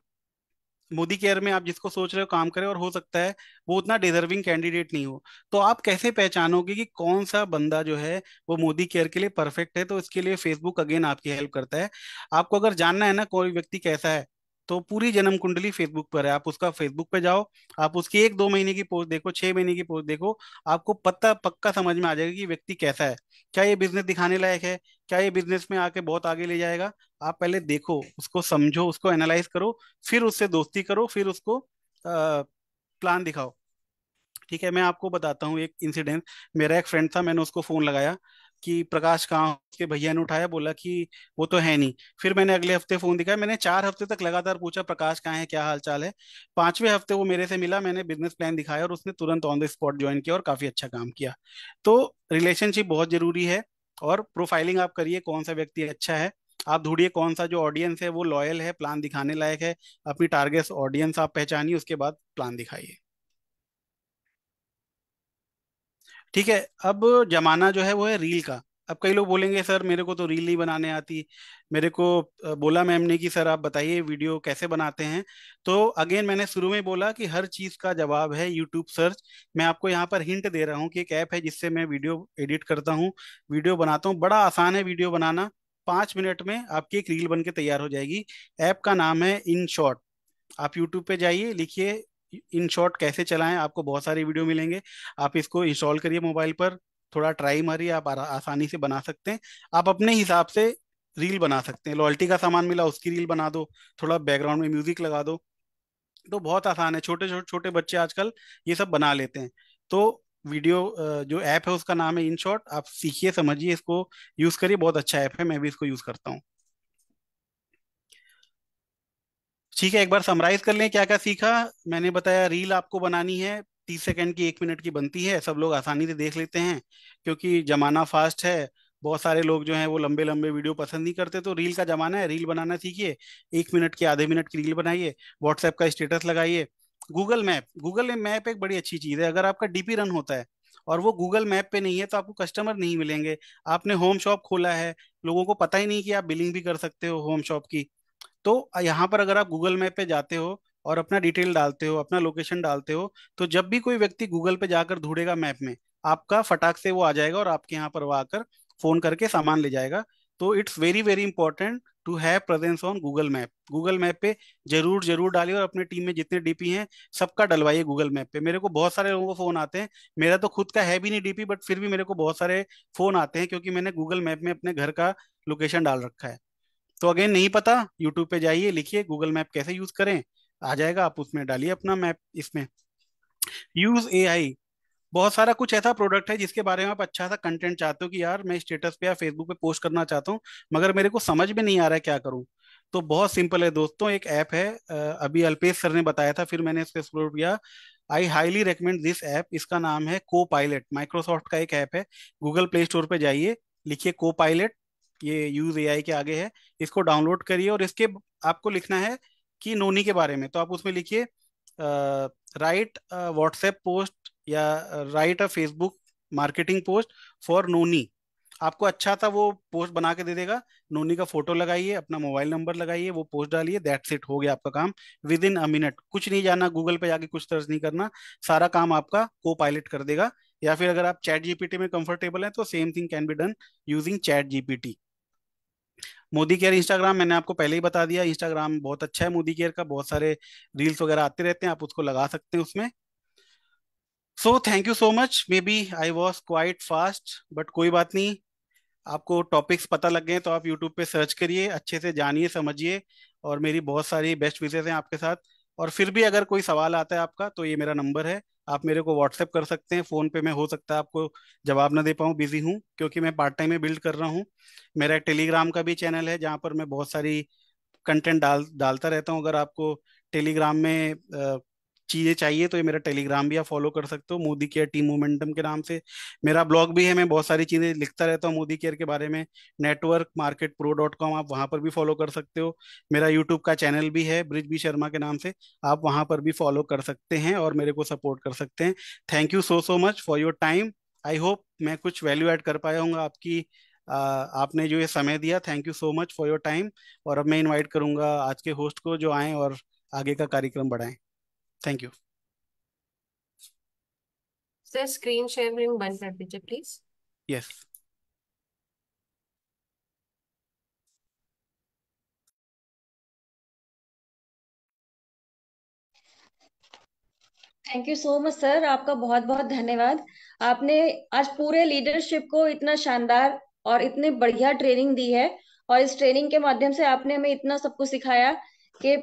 मोदी केयर में आप जिसको सोच रहे हो काम करे और हो सकता है वो उतना डिजर्विंग कैंडिडेट नहीं हो तो आप कैसे पहचानोगे कि कौन सा बंदा जो है वो मोदी केयर के लिए परफेक्ट है तो इसके लिए फेसबुक अगेन आपकी हेल्प करता है आपको अगर जानना है ना कोई व्यक्ति कैसा है तो पूरी जन्म कुंडली फेसबुक पर है आप उसका फेसबुक पे जाओ आप उसकी एक दो महीने की पोस्ट देखो छह महीने की पोस्ट देखो आपको पता पक्का समझ में आ जाएगा कि व्यक्ति कैसा है क्या ये बिजनेस दिखाने लायक है क्या ये बिजनेस में आके बहुत आगे ले जाएगा आप पहले देखो उसको समझो उसको एनालाइज करो फिर उससे दोस्ती करो फिर उसको आ, प्लान दिखाओ ठीक है मैं आपको बताता हूँ एक इंसिडेंट मेरा एक फ्रेंड था मैंने उसको फोन लगाया कि प्रकाश कहाँ के भैया ने उठाया बोला कि वो तो है नहीं फिर मैंने अगले हफ्ते फोन दिखाया मैंने चार हफ्ते तक लगातार पूछा प्रकाश कहाँ है क्या हाल चाल है पांचवें हफ्ते वो मेरे से मिला मैंने बिजनेस प्लान दिखाया और उसने तुरंत ऑन द स्पॉट ज्वाइन किया और काफी अच्छा काम किया तो रिलेशनशिप बहुत जरूरी है और प्रोफाइलिंग आप करिए कौन सा व्यक्ति अच्छा है आप ढूंढिए कौन सा जो ऑडियंस है वो लॉयल है प्लान दिखाने लायक है अपनी टारगेट ऑडियंस आप पहचानिए उसके बाद प्लान दिखाइए ठीक है अब जमाना जो है वो है रील का अब कई लोग बोलेंगे सर मेरे को तो रील नहीं बनाने आती मेरे को बोला मैम ने कि सर आप बताइए वीडियो कैसे बनाते हैं तो अगेन मैंने शुरू में बोला कि हर चीज़ का जवाब है यूट्यूब सर्च मैं आपको यहाँ पर हिंट दे रहा हूँ कि एक ऐप है जिससे मैं वीडियो एडिट करता हूँ वीडियो बनाता हूँ बड़ा आसान है वीडियो बनाना पांच मिनट में आपकी एक रील बन के तैयार हो जाएगी ऐप का नाम है इन शॉर्ट आप यूट्यूब पे जाइए लिखिए इन शॉर्ट कैसे चलाएं आपको बहुत सारे वीडियो मिलेंगे आप इसको इंस्टॉल करिए मोबाइल पर थोड़ा ट्राई मारिए आप आसानी से बना सकते हैं आप अपने हिसाब से रील बना सकते हैं लॉयल्टी का सामान मिला उसकी रील बना दो थोड़ा बैकग्राउंड में म्यूजिक लगा दो तो बहुत आसान है छोटे छोटे छोटे बच्चे आजकल ये सब बना लेते हैं तो वीडियो जो ऐप है उसका नाम है इन शॉर्ट आप सीखिए समझिए इसको यूज करिए बहुत अच्छा ऐप है मैं भी इसको यूज करता हूँ ठीक है एक बार समराइज कर लें क्या क्या सीखा मैंने बताया रील आपको बनानी है तीस सेकेंड की एक मिनट की बनती है सब लोग आसानी से देख लेते हैं क्योंकि जमाना फास्ट है बहुत सारे लोग जो हैं वो लंबे लंबे वीडियो पसंद नहीं करते तो रील का जमाना है रील बनाना सीखिए एक मिनट की आधे मिनट की रील बनाइए व्हाट्सएप का स्टेटस लगाइए गूगल मैप गूगल मैप एक बड़ी अच्छी चीज़ है अगर आपका डी रन होता है और वो गूगल मैप पे नहीं है तो आपको कस्टमर नहीं मिलेंगे आपने होम शॉप खोला है लोगों को पता ही नहीं कि आप बिलिंग भी कर सकते हो होम शॉप की तो यहाँ पर अगर आप गूगल मैप पे जाते हो और अपना डिटेल डालते हो अपना लोकेशन डालते हो तो जब भी कोई व्यक्ति गूगल पे जाकर ढूंढेगा मैप में आपका फटाक से वो आ जाएगा और आपके यहाँ पर वो आकर फोन करके सामान ले जाएगा तो it's very very important to have presence on Google map Google map पे जरूर जरूर डालिए और अपने टीम में जितने डीपी हैं सबका डलवाइए गूगल मैप पे मेरे को बहुत सारे लोगों को फोन आते हैं मेरा तो खुद का है भी नहीं डीपी बट फिर भी मेरे को बहुत सारे फोन आते हैं क्योंकि मैंने गूगल मैप में अपने घर का लोकेशन डाल रखा है तो अगेन नहीं पता यूट्यूब पे जाइए लिखिए गूगल मैप कैसे यूज करें आ जाएगा आप उसमें डालिए अपना मैप इसमें यूज ए बहुत सारा कुछ ऐसा प्रोडक्ट है जिसके बारे में आप अच्छा सा कंटेंट चाहते हो कि यार मैं स्टेटस पे या फेसबुक पे पोस्ट करना चाहता हूँ मगर मेरे को समझ में नहीं आ रहा है क्या करूँ तो बहुत सिंपल है दोस्तों एक ऐप है अभी अल्पेश सर ने बताया था फिर मैंने पर एक्सप्लोर किया I highly recommend this app इसका नाम है को पायलट माइक्रोसॉफ्ट का एक ऐप है गूगल प्ले स्टोर पर जाइए लिखिए को पायलट ये यूज ए के आगे है इसको डाउनलोड करिए और इसके आपको लिखना है कि नोनी के बारे में तो आप उसमें लिखिए राइट व्हाट्सएप पोस्ट या write a Facebook marketing post for noni आपको अच्छा था वो पोस्ट बना के दे देगा नोनी का फोटो लगाइए अपना मोबाइल नंबर लगाइए वो पोस्ट डालिए दैट्स इट हो गया आपका काम विद इन अ मिनट कुछ नहीं जाना गूगल पे जाके कुछ तर्ज नहीं करना सारा काम आपका को पायलट कर देगा या फिर अगर आप चैट जीपीटी में कंफर्टेबल हैं तो same thing can be done using ChatGPT Modi care Instagram मैंने आपको पहले ही बता दिया इंस्टाग्राम बहुत अच्छा है मोदी केयर का बहुत सारे रील्स वगैरह आते रहते हैं आप उसको लगा सकते हैं उसमें so thank you so much maybe I was quite fast but कोई बात नहीं आपको टॉपिक्स पता लग गए तो आप यूट्यूब पे सर्च करिए अच्छे से जानिए समझिए और मेरी बहुत सारी बेस्ट विशेज हैं आपके साथ और फिर भी अगर कोई सवाल आता है आपका तो ये मेरा नंबर है आप मेरे को व्हाट्सएप कर सकते हैं फोन पे मैं हो सकता है आपको जवाब ना दे पाऊँ बिजी हूँ क्योंकि मैं पार्ट टाइम में बिल्ड कर रहा हूँ मेरा टेलीग्राम का भी चैनल है जहाँ पर मैं बहुत सारी कंटेंट डाल डालता रहता हूँ अगर आपको टेलीग्राम में चीजें चाहिए तो ये मेरा टेलीग्राम भी आप फॉलो कर सकते हो मोदी केयर टीम मोमेंटम के नाम से मेरा ब्लॉग भी है मैं बहुत सारी चीजें लिखता रहता हूँ मोदी केयर के बारे में network market pro dot com आप वहां पर भी फॉलो कर सकते हो मेरा यूट्यूब का चैनल भी है ब्रिज बी शर्मा के नाम से आप वहां पर भी फॉलो कर सकते हैं और मेरे को सपोर्ट कर सकते हैं thank you so so much for your time I hope मैं कुछ वैल्यू एड कर पाया हूँ आपकी आपने जो ये समय दिया thank you so much for your time और अब मैं इनवाइट करूंगा आज के होस्ट को जो आए और आगे का कार्यक्रम बढ़ाएं thank you sir screen sharing बंद कर दीजिए please yes thank you so much sir आपका बहुत बहुत धन्यवाद आपने आज पूरे लीडरशिप को इतना शानदार और इतने बढ़िया ट्रेनिंग दी है और इस ट्रेनिंग के माध्यम से आपने हमें इतना सब कुछ सिखाया कि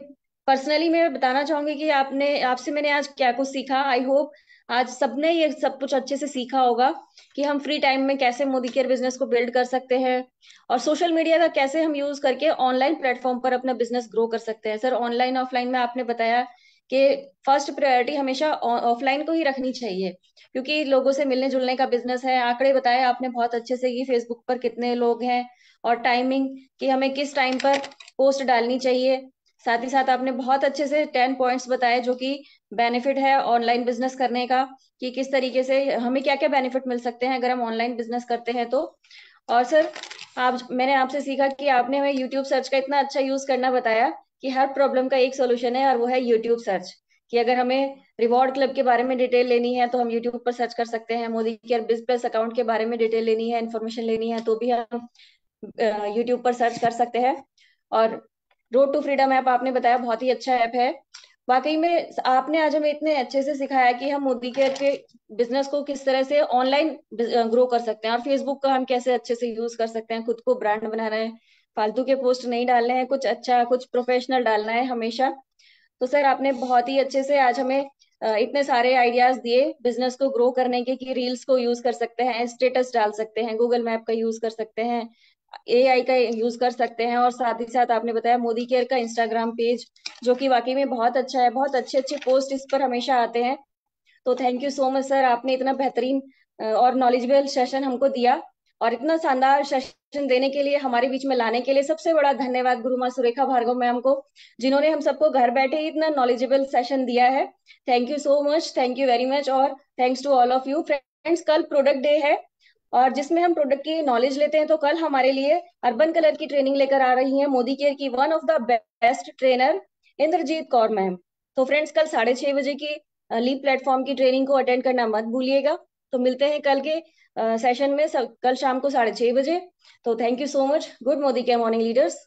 पर्सनली मैं बताना चाहूंगी कि आपने आपसे मैंने आज क्या कुछ सीखा आई होप आज सबने ये सब कुछ अच्छे से सीखा होगा कि हम फ्री टाइम में कैसे मोदी केयर बिजनेस को बिल्ड कर सकते हैं और सोशल मीडिया का कैसे हम यूज करके ऑनलाइन प्लेटफॉर्म पर अपना बिजनेस ग्रो कर सकते हैं सर ऑनलाइन ऑफलाइन में आपने बताया कि फर्स्ट प्रायोरिटी हमेशा ऑफलाइन को ही रखनी चाहिए क्योंकि लोगों से मिलने जुलने का बिजनेस है आंकड़े बताए आपने बहुत अच्छे से कि फेसबुक पर कितने लोग हैं और टाइमिंग कि हमें किस टाइम पर पोस्ट डालनी चाहिए साथ ही साथ आपने बहुत अच्छे से टेन पॉइंट्स बताए जो कि बेनिफिट है ऑनलाइन बिजनेस करने का कि किस तरीके से हमें क्या क्या बेनिफिट मिल सकते हैं अगर हम ऑनलाइन बिजनेस करते हैं तो और सर आप मैंने आपसे सीखा कि आपने हमें यूट्यूब सर्च का इतना अच्छा यूज करना बताया कि हर प्रॉब्लम का एक सोल्यूशन है और वो है यूट्यूब सर्च कि अगर हमें रिवॉर्ड क्लब के बारे में डिटेल लेनी है तो हम यूट्यूब पर सर्च कर सकते हैं Modi care biz plus account के बारे में डिटेल लेनी है इन्फॉर्मेशन लेनी है तो भी हम यूट्यूब पर सर्च कर सकते हैं और रोड टू फ्रीडम ऐप आपने बताया बहुत ही अच्छा ऐप है वाकई में आपने आज हमें इतने अच्छे से सिखाया कि हम मोदी केयर के बिजनेस को किस तरह से ऑनलाइन ग्रो कर सकते हैं और फेसबुक का हम कैसे अच्छे से यूज कर सकते हैं खुद को ब्रांड बना रहे हैं फालतू के पोस्ट नहीं डालने हैं कुछ अच्छा कुछ प्रोफेशनल डालना है हमेशा तो सर आपने बहुत ही अच्छे से आज हमें इतने सारे आइडियाज दिए बिजनेस को ग्रो करने के कि रील्स को यूज कर सकते हैं स्टेटस डाल सकते हैं गूगल मैप का यूज कर सकते हैं एआई का यूज कर सकते हैं और साथ ही साथ आपने बताया मोदी केयर का इंस्टाग्राम पेज जो कि वाकई में बहुत अच्छा है बहुत अच्छे अच्छे पोस्ट इस पर हमेशा आते हैं तो thank you so much sir आपने इतना बेहतरीन और नॉलेजेबल सेशन हमको दिया और इतना शानदार सेशन देने के लिए हमारे बीच में लाने के लिए सबसे बड़ा धन्यवाद गुरु माँ सुरेखा भार्गव मैम को जिन्होंने हम सबको घर बैठे ही इतना नॉलेजेबल सेशन दिया है thank you so much thank you very much और thanks to all of you friends कल प्रोडक्ट डे है और जिसमें हम प्रोडक्ट की नॉलेज लेते हैं तो कल हमारे लिए अर्बन कलर की ट्रेनिंग लेकर आ रही है मोदी केयर की one of the best trainer Inderjeet Kaur ma'am तो फ्रेंड्स कल साढ़े छह बजे की लीप प्लेटफॉर्म की ट्रेनिंग को अटेंड करना मत भूलिएगा तो मिलते हैं कल के सेशन में कल शाम को साढ़े छह बजे तो thank you so much good Modi care morning leaders